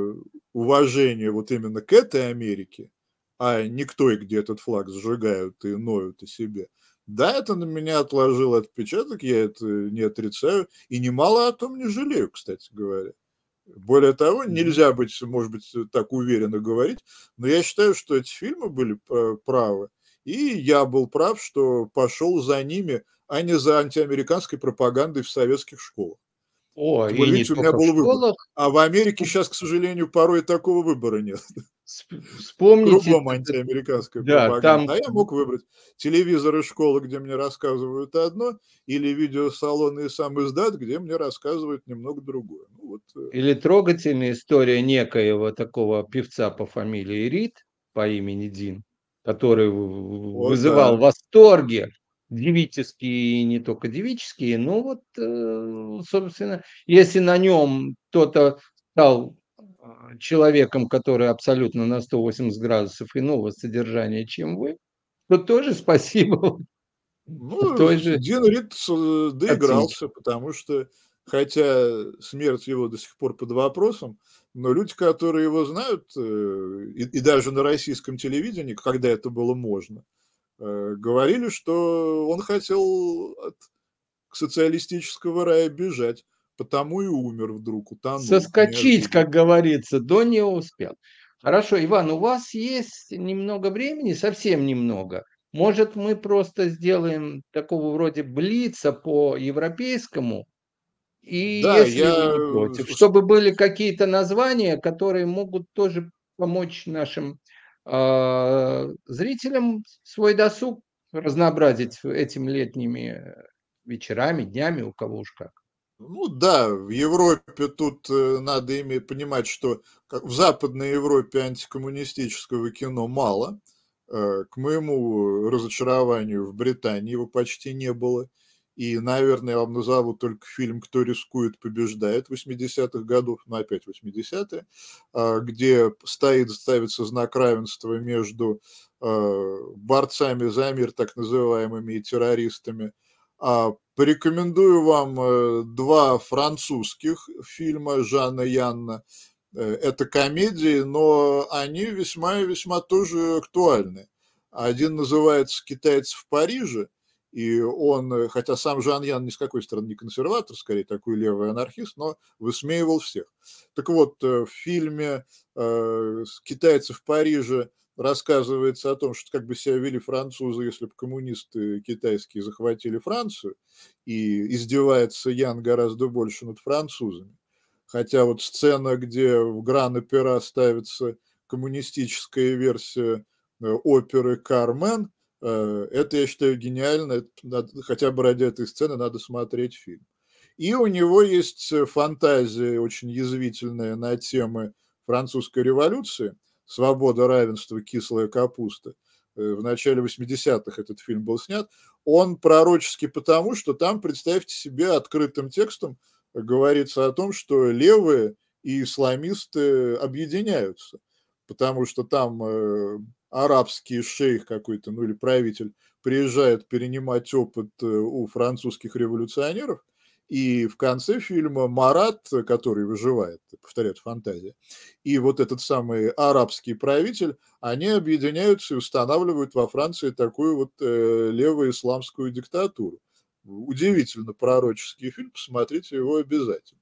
Speaker 2: уважение вот именно к этой Америке, а никто и где этот флаг сжигают и ноют о себе – да, это на меня отложил отпечаток, я это не отрицаю, и немало о том не жалею, кстати говоря. Более того, нельзя быть, может быть, так уверенно говорить, но я считаю, что эти фильмы были правы. И я был прав, что пошел за ними, а не за антиамериканской пропагандой в советских школах. О, Вы, и видите, не у меня был выбор. А в Америке сейчас, к сожалению, порой такого выбора нет.
Speaker 1: Вспомните. Кругом
Speaker 2: антиамериканская да, пропаганда. Там... А я мог выбрать телевизоры школы, где мне рассказывают одно, или видеосалоны и сам издат, где мне рассказывают немного другое. Ну, вот... Э, или
Speaker 1: трогательная история некоего такого певца по фамилии Рид, по имени Дин, который вот, вызывал да. восторги девические и не только девические, но вот, э, собственно, если на нем кто-то стал Э, человеком, который абсолютно на 180 градусов иного содержания, чем вы, то тоже спасибо. Ну, той же... Дин Рид
Speaker 2: э, доигрался, Отлично. потому что, хотя смерть его до сих пор под вопросом, но люди, которые его знают, э, и, и даже на российском телевидении, когда это было можно, говорили, что он хотел от социалистического рая бежать потому и умер вдруг, утонул. Соскочить,
Speaker 1: как говорится, до не успел.
Speaker 2: Хорошо, Иван, у вас есть немного времени,
Speaker 1: совсем немного. Может, мы просто сделаем такого вроде блица по европейскому, и да, если я... не против, э, чтобы были какие-то названия, которые могут тоже помочь нашим э, зрителям свой досуг разнообразить этим летними вечерами,
Speaker 2: днями, у кого уж как. Ну да, в Европе тут э, надо иметь, понимать, что в Западной Европе антикоммунистического кино мало. Э, к моему разочарованию в Британии его почти не было. И, наверное, я вам назову только фильм «Кто рискует, побеждает» в 80-х годах, ну опять 80-е, а, где стоит, ставится знак равенства между э, борцами за мир, так называемыми, и террористами – а, порекомендую вам э, два французских фильма Жанна Янна. Э, это комедии, но они весьма и весьма тоже актуальны. Один называется «Китайцы в Париже», и он, э, хотя сам Жан Ян ни с какой стороны не консерватор, скорее такой левый анархист, но высмеивал всех. Так вот, в фильме «Китайцы в Париже» рассказывается о том, что как бы себя вели французы, если бы коммунисты китайские захватили Францию, и издевается Ян гораздо больше над французами. Хотя вот сцена, где в гран-опера ставится коммунистическая версия э, оперы «Кармен», э, это, я считаю, гениально. хотя бы ради этой сцены надо смотреть фильм. И у него есть э, фантазия очень язвительная на темы французской революции – «Свобода, равенство, кислая капуста», э, в начале 80-х этот фильм был снят, он пророческий потому, что там, представьте себе, открытым текстом говорится о том, что левые и исламисты объединяются, потому что там э, арабский шейх какой-то, ну или правитель, приезжает перенимать опыт э, у французских революционеров – и в конце фильма Марат, который выживает, повторяет фантазия, и вот этот самый арабский правитель, они объединяются и устанавливают во Франции такую вот э, лево диктатуру. Удивительно пророческий фильм, посмотрите его обязательно.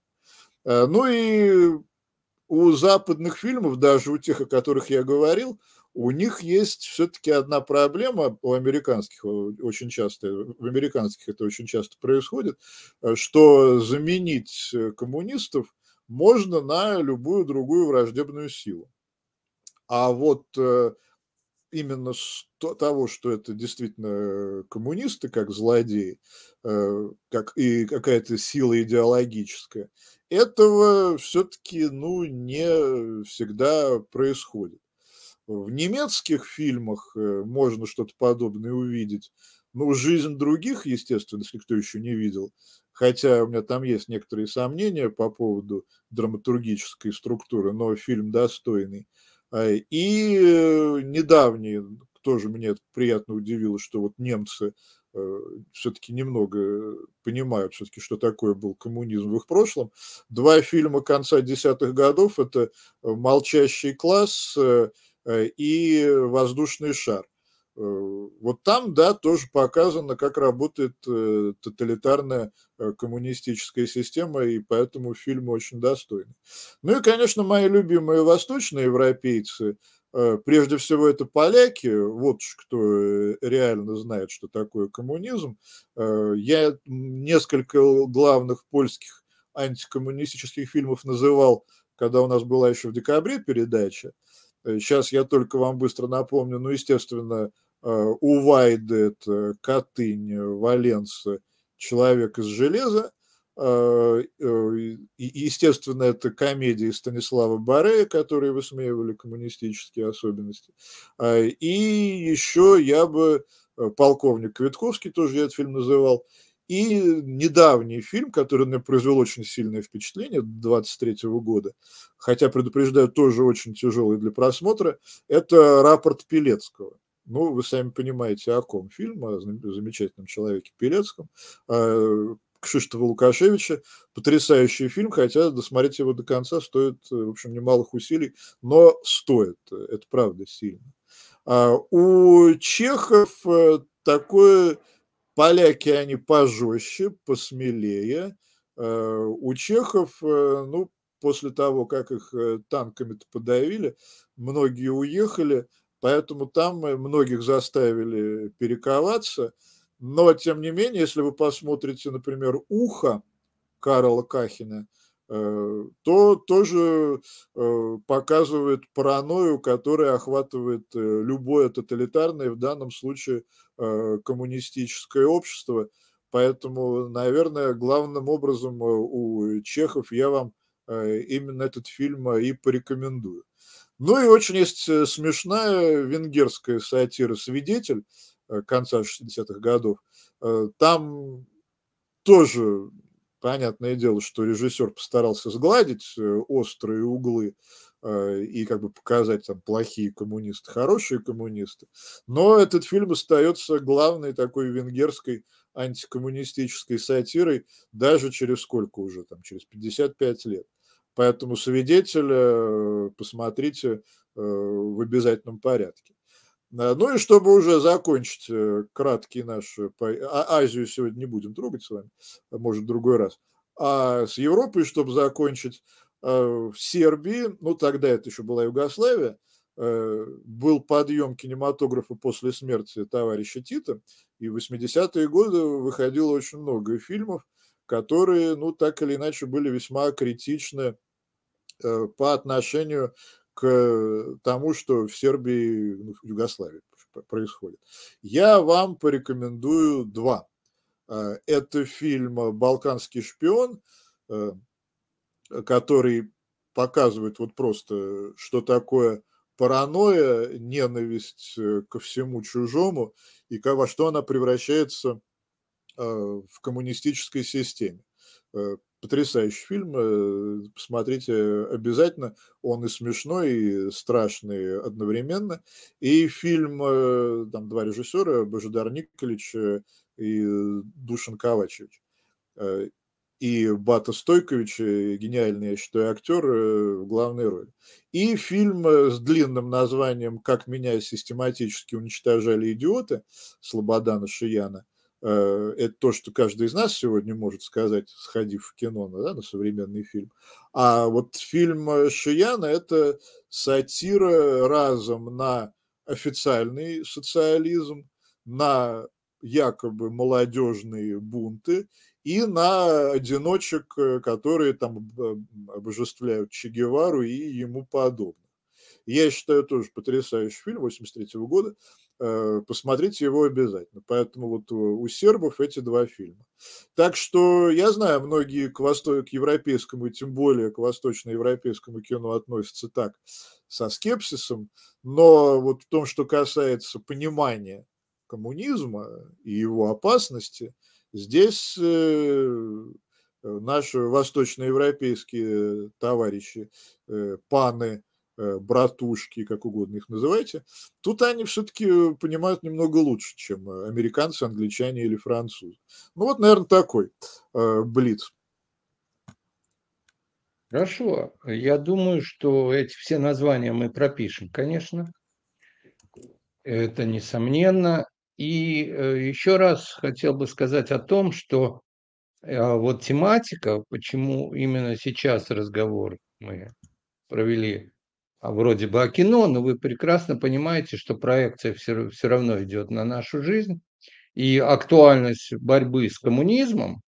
Speaker 2: Э, ну и у западных фильмов, даже у тех, о которых я говорил, у них есть все-таки одна проблема у американских очень часто, в американских это очень часто происходит, э, что заменить э, коммунистов можно на любую другую враждебную силу. А вот э, именно с того, что это действительно коммунисты как злодеи, как и какая-то сила идеологическая, этого все-таки ну, не всегда происходит. В немецких фильмах э, можно что-то подобное увидеть. Ну, жизнь других, естественно, если кто еще не видел. Хотя у меня там есть некоторые сомнения по поводу драматургической структуры, но фильм достойный. А, и э, недавний, тоже мне приятно удивило, что вот немцы э, все-таки немного понимают, все-таки, что такое был коммунизм в их прошлом. Два фильма конца десятых годов – это «Молчащий класс» Э, и воздушный шар. Э, вот там, да, тоже показано, как работает э, тоталитарная коммунистическая система, и поэтому фильм очень достойный. Ну и, конечно, мои любимые восточные европейцы, прежде всего это поляки, вот кто реально знает, что такое коммунизм. Я несколько главных польских антикоммунистических фильмов называл, когда у нас была еще в декабре передача – Сейчас э, я только вам быстро напомню, ну, естественно, э, Увайдет, э, Катынь, Валенса, человек из железа. Естественно, это комедии Станислава Барея, которые высмеивали коммунистические особенности. И еще я бы полковник Квитковский, тоже я этот фильм называл, и недавний фильм, который на произвел очень сильное впечатление 23 года, хотя, предупреждаю, тоже очень тяжелый для просмотра, это «Рапорт Пелецкого». Ну, вы сами понимаете, о ком фильм, о замечательном человеке Пелецком, э, Кшиштова Лукашевича. Потрясающий фильм, хотя досмотреть его до конца стоит, в общем, немалых усилий, но стоит, это правда сильно. А у Чехов э, такое поляки они пожестче, посмелее. Э, у чехов, э, ну, после того, как их э, танками-то подавили, многие уехали, поэтому там многих заставили перековаться. Но, тем не менее, если вы посмотрите, например, «Ухо» Карла Кахина – Э, то тоже э, показывает паранойю, которая охватывает э, любое тоталитарное, в данном случае коммунистическое общество. Поэтому, наверное, главным образом у Чехов я вам именно этот фильм и порекомендую. Ну и очень есть смешная венгерская сатира «Свидетель» конца 60-х годов. Там тоже Понятное дело, что режиссер постарался сгладить э, острые углы э, и как бы показать там плохие коммунисты, хорошие коммунисты. Но этот фильм остается главной такой венгерской антикоммунистической сатирой даже через сколько уже, там, через 55 лет. Поэтому свидетеля э, посмотрите в обязательном порядке. Э, ну и чтобы уже закончить э, краткий наш... Э, а Азию сегодня не будем трогать с вами, а, может, в другой раз. А с Европой, чтобы закончить, в Сербии, ну тогда это еще была Югославия, был подъем кинематографа после смерти товарища Тита, и в 80-е годы выходило очень много фильмов, которые, ну, так или иначе, были весьма критичны по отношению к э, тому, что в Сербии, ну, в Югославии происходит. Я вам порекомендую два. Э, это фильм «Балканский шпион», э, который показывает вот просто, что такое паранойя, ненависть ко всему чужому и во что она превращается в коммунистической системе потрясающий фильм. Э, посмотрите обязательно. Он и смешной, и страшный одновременно. И фильм, э, там два режиссера, Божидар Николич э, и Душин Ковачевич. И Бата Стойкович, гениальный, я считаю, актер в главной роли. И фильм с длинным названием «Как меня систематически уничтожали идиоты» Слободана Шияна – Э, это то, что каждый из нас сегодня может сказать, сходив в кино да, на современный фильм. А вот фильм э, Шияна – это сатира разом на официальный социализм, на якобы молодежные бунты и на одиночек, э, которые там обожествляют Че Гевару и ему подобное. Я считаю, тоже потрясающий фильм 83 года. Э, посмотрите его обязательно. Поэтому вот э, у сербов эти два фильма. Так что я знаю, многие к, восто... к европейскому, и тем более к восточноевропейскому кино относятся так, со скепсисом, но вот в том, что касается понимания коммунизма и его опасности, здесь э, наши восточноевропейские товарищи, паны, Э, братушки, как угодно их называйте, тут они все-таки э, понимают немного лучше, чем э, американцы, англичане или французы. Ну вот, наверное, такой блиц. Хорошо. Я думаю,
Speaker 1: что эти все названия мы пропишем, конечно. Это несомненно. И еще раз хотел бы сказать о том, что вот тематика, почему именно сейчас разговор мы провели а вроде бы о кино, но вы прекрасно понимаете, что проекция все, все равно идет на нашу жизнь. И актуальность борьбы с коммунизмом,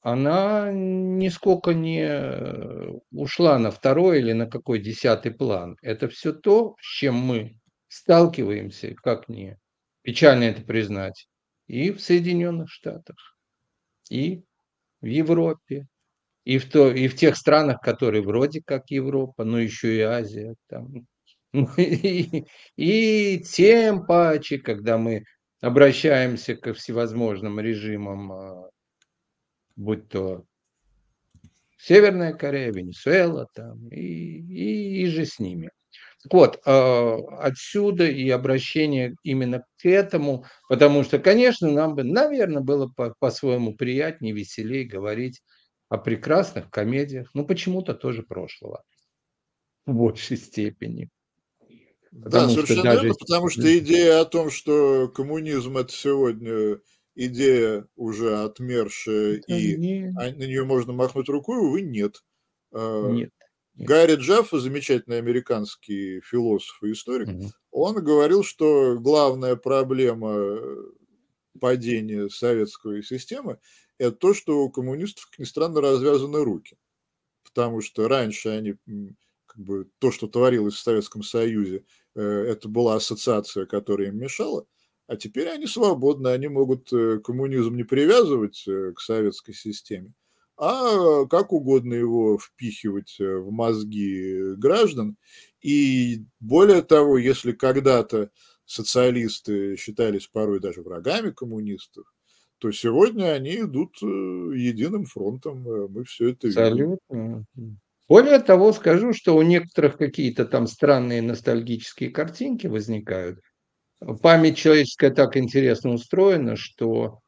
Speaker 1: она нисколько не э, ушла на второй или на какой десятый план. Это все то, с чем мы сталкиваемся, как не печально это признать, и в Соединенных Штатах, и в Европе, и в, то, и в тех странах, которые вроде как Европа, но еще и Азия. Там. Ну и, и тем паче, когда мы обращаемся ко всевозможным режимам, а, будь то Северная Корея, Венесуэла там, и, и, и же с ними. Так вот, а, отсюда и обращение именно к этому, потому что, конечно, нам бы, наверное, было по- по-своему приятнее, веселее говорить о прекрасных комедиях, ну почему-то тоже прошлого в большей степени.
Speaker 2: Потому да, совершенно даже... верно, потому что идея о том, что коммунизм это сегодня идея уже отмершая, да и не... А, на нее можно махнуть рукой, увы, нет. А, нет. нет. Гарри Джаффа, замечательный американский философ и историк, угу. он говорил, что главная проблема падения советской системы это то, что у коммунистов, как ни странно, развязаны руки. Потому что раньше они, как бы, то, что творилось в Советском Союзе, э, это была ассоциация, которая им мешала, а теперь они свободны, они могут э, коммунизм не привязывать э, к советской системе, а как угодно его впихивать в мозги граждан. И более того, если когда-то социалисты считались порой даже врагами коммунистов, то сегодня они идут э, единым фронтом. Э, мы все это Абсолютно. видим. Более того, скажу, что
Speaker 1: у некоторых какие-то там странные ностальгические картинки возникают. Память человеческая так интересно устроена, что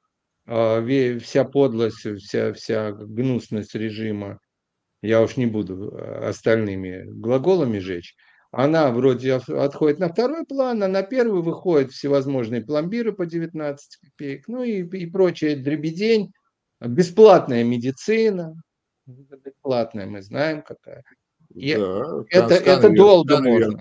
Speaker 1: а, вся подлость, вся, вся гнусность режима, я уж не буду э, остальными глаголами жечь, она вроде отходит на второй план, а на первый выходят всевозможные пломбиры по 19 копеек, ну и, и прочее дребедень,
Speaker 2: бесплатная медицина, бесплатная, мы
Speaker 1: знаем какая.
Speaker 2: да, это, это долго с можно.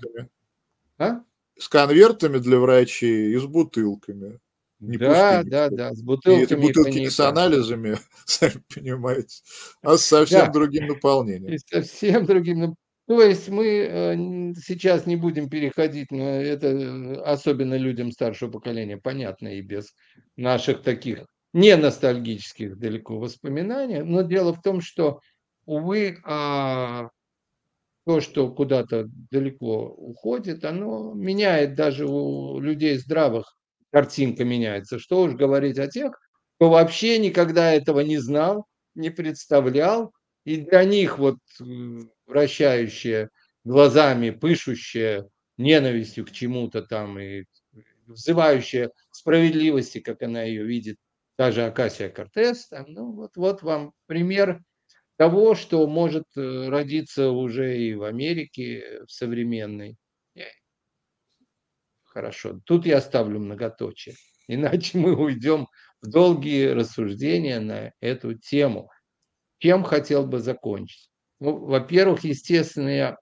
Speaker 2: А? С конвертами для врачей и с бутылками. Не да, пустыми. да, да, с бутылками. И это бутылки не с анализами, сами понимаете, а с совсем да. другим наполнением. И
Speaker 1: совсем другим то есть мы э, сейчас не будем переходить но это, э, особенно людям старшего поколения, понятно и без наших таких не ностальгических далеко воспоминаний. Но дело в том, что, увы, а, то, что куда-то далеко уходит, оно меняет даже у людей здравых картинка меняется. Что уж говорить о тех, кто вообще никогда этого не знал, не представлял, и для них вот вращающая глазами, пышущая ненавистью к чему-то там и взывающая справедливости, как она ее видит, та же Акасия Кортес, там, ну вот, вот вам пример того, что может э, родиться уже и в Америке э, в современной. Э, хорошо, тут я ставлю многоточие, иначе мы уйдем в долгие рассуждения на эту тему – чем хотел бы закончить? Ну, во-первых, естественно, я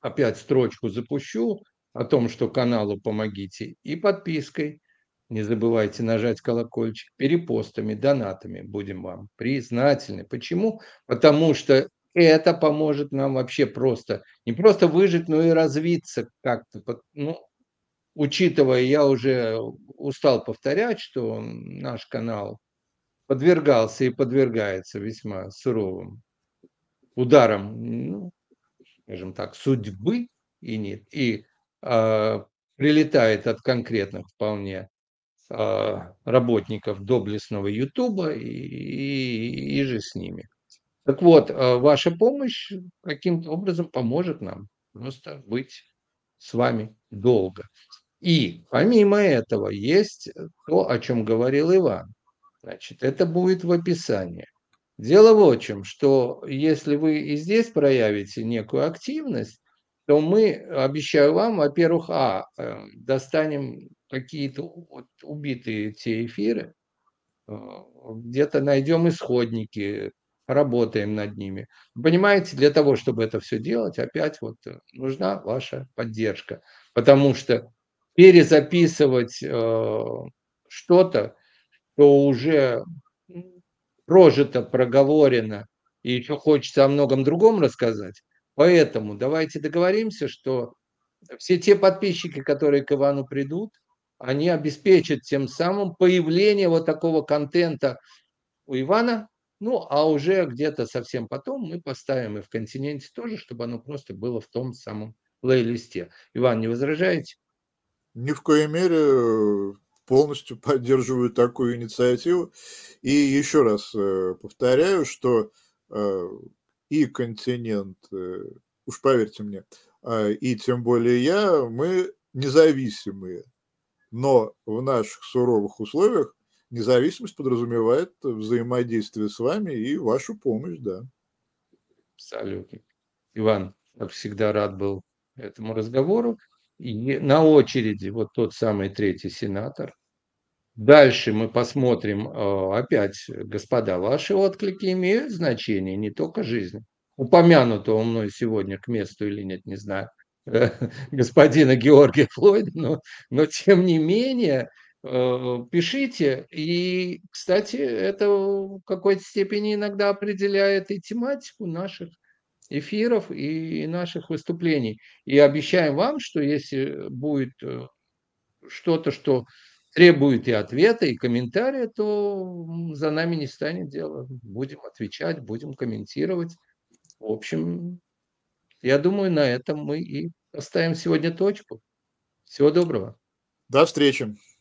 Speaker 1: опять строчку запущу о том, что каналу помогите и подпиской. Не забывайте нажать колокольчик, перепостами, донатами. Будем вам признательны. Почему? Потому что это поможет нам вообще просто, не просто выжить, но и развиться как-то. Ну, учитывая, я уже устал повторять, что наш канал – подвергался и подвергается весьма суровым ударам, ну, скажем так, судьбы и нет, и э, прилетает от конкретных вполне э, работников доблестного Ютуба и, и, и же с ними. Так вот, а, ваша помощь каким-то образом поможет нам просто быть с вами долго. И помимо этого есть то, о чем говорил Иван. Значит, это будет в описании. Дело в чем, что если вы и здесь проявите некую активность, то мы, обещаю вам, во-первых, а, эм, достанем какие-то вот убитые те эфиры, э, где-то найдем исходники, работаем над ними. Понимаете, для того, чтобы это все делать, опять вот э, нужна ваша поддержка, потому что перезаписывать э, что-то, что уже прожито, проговорено, и еще хочется о многом другом рассказать. Поэтому давайте договоримся, что все те подписчики, которые к Ивану придут, они обеспечат тем самым появление вот такого контента у Ивана. Ну, а уже где-то совсем потом мы поставим и в континенте тоже, чтобы оно просто
Speaker 2: было в том самом плейлисте. Иван, не возражаете? Ни в коей мере э, полностью поддерживаю такую инициативу. И еще раз э, повторяю, что э, и континент, э, уж поверьте мне, а, и тем более я, мы независимые. Но в наших суровых условиях независимость подразумевает взаимодействие с вами и вашу помощь, да. Абсолютно. Иван, я
Speaker 1: всегда, рад был этому разговору. И на очереди вот тот самый третий сенатор, Дальше мы посмотрим э, опять, господа, ваши отклики имеют значение не только жизни. у мной сегодня к месту или нет, не знаю, господина Георгия Флойда, но, но тем не менее, э, пишите. И, кстати, это в какой-то степени иногда определяет и тематику наших эфиров и наших выступлений. И обещаем вам, что если будет э, что-то, что, -то, что требует и ответа, и комментария, то за нами не станет дело. Будем отвечать, будем комментировать. В общем, я думаю, на этом мы и поставим сегодня точку.
Speaker 2: Всего доброго. До встречи.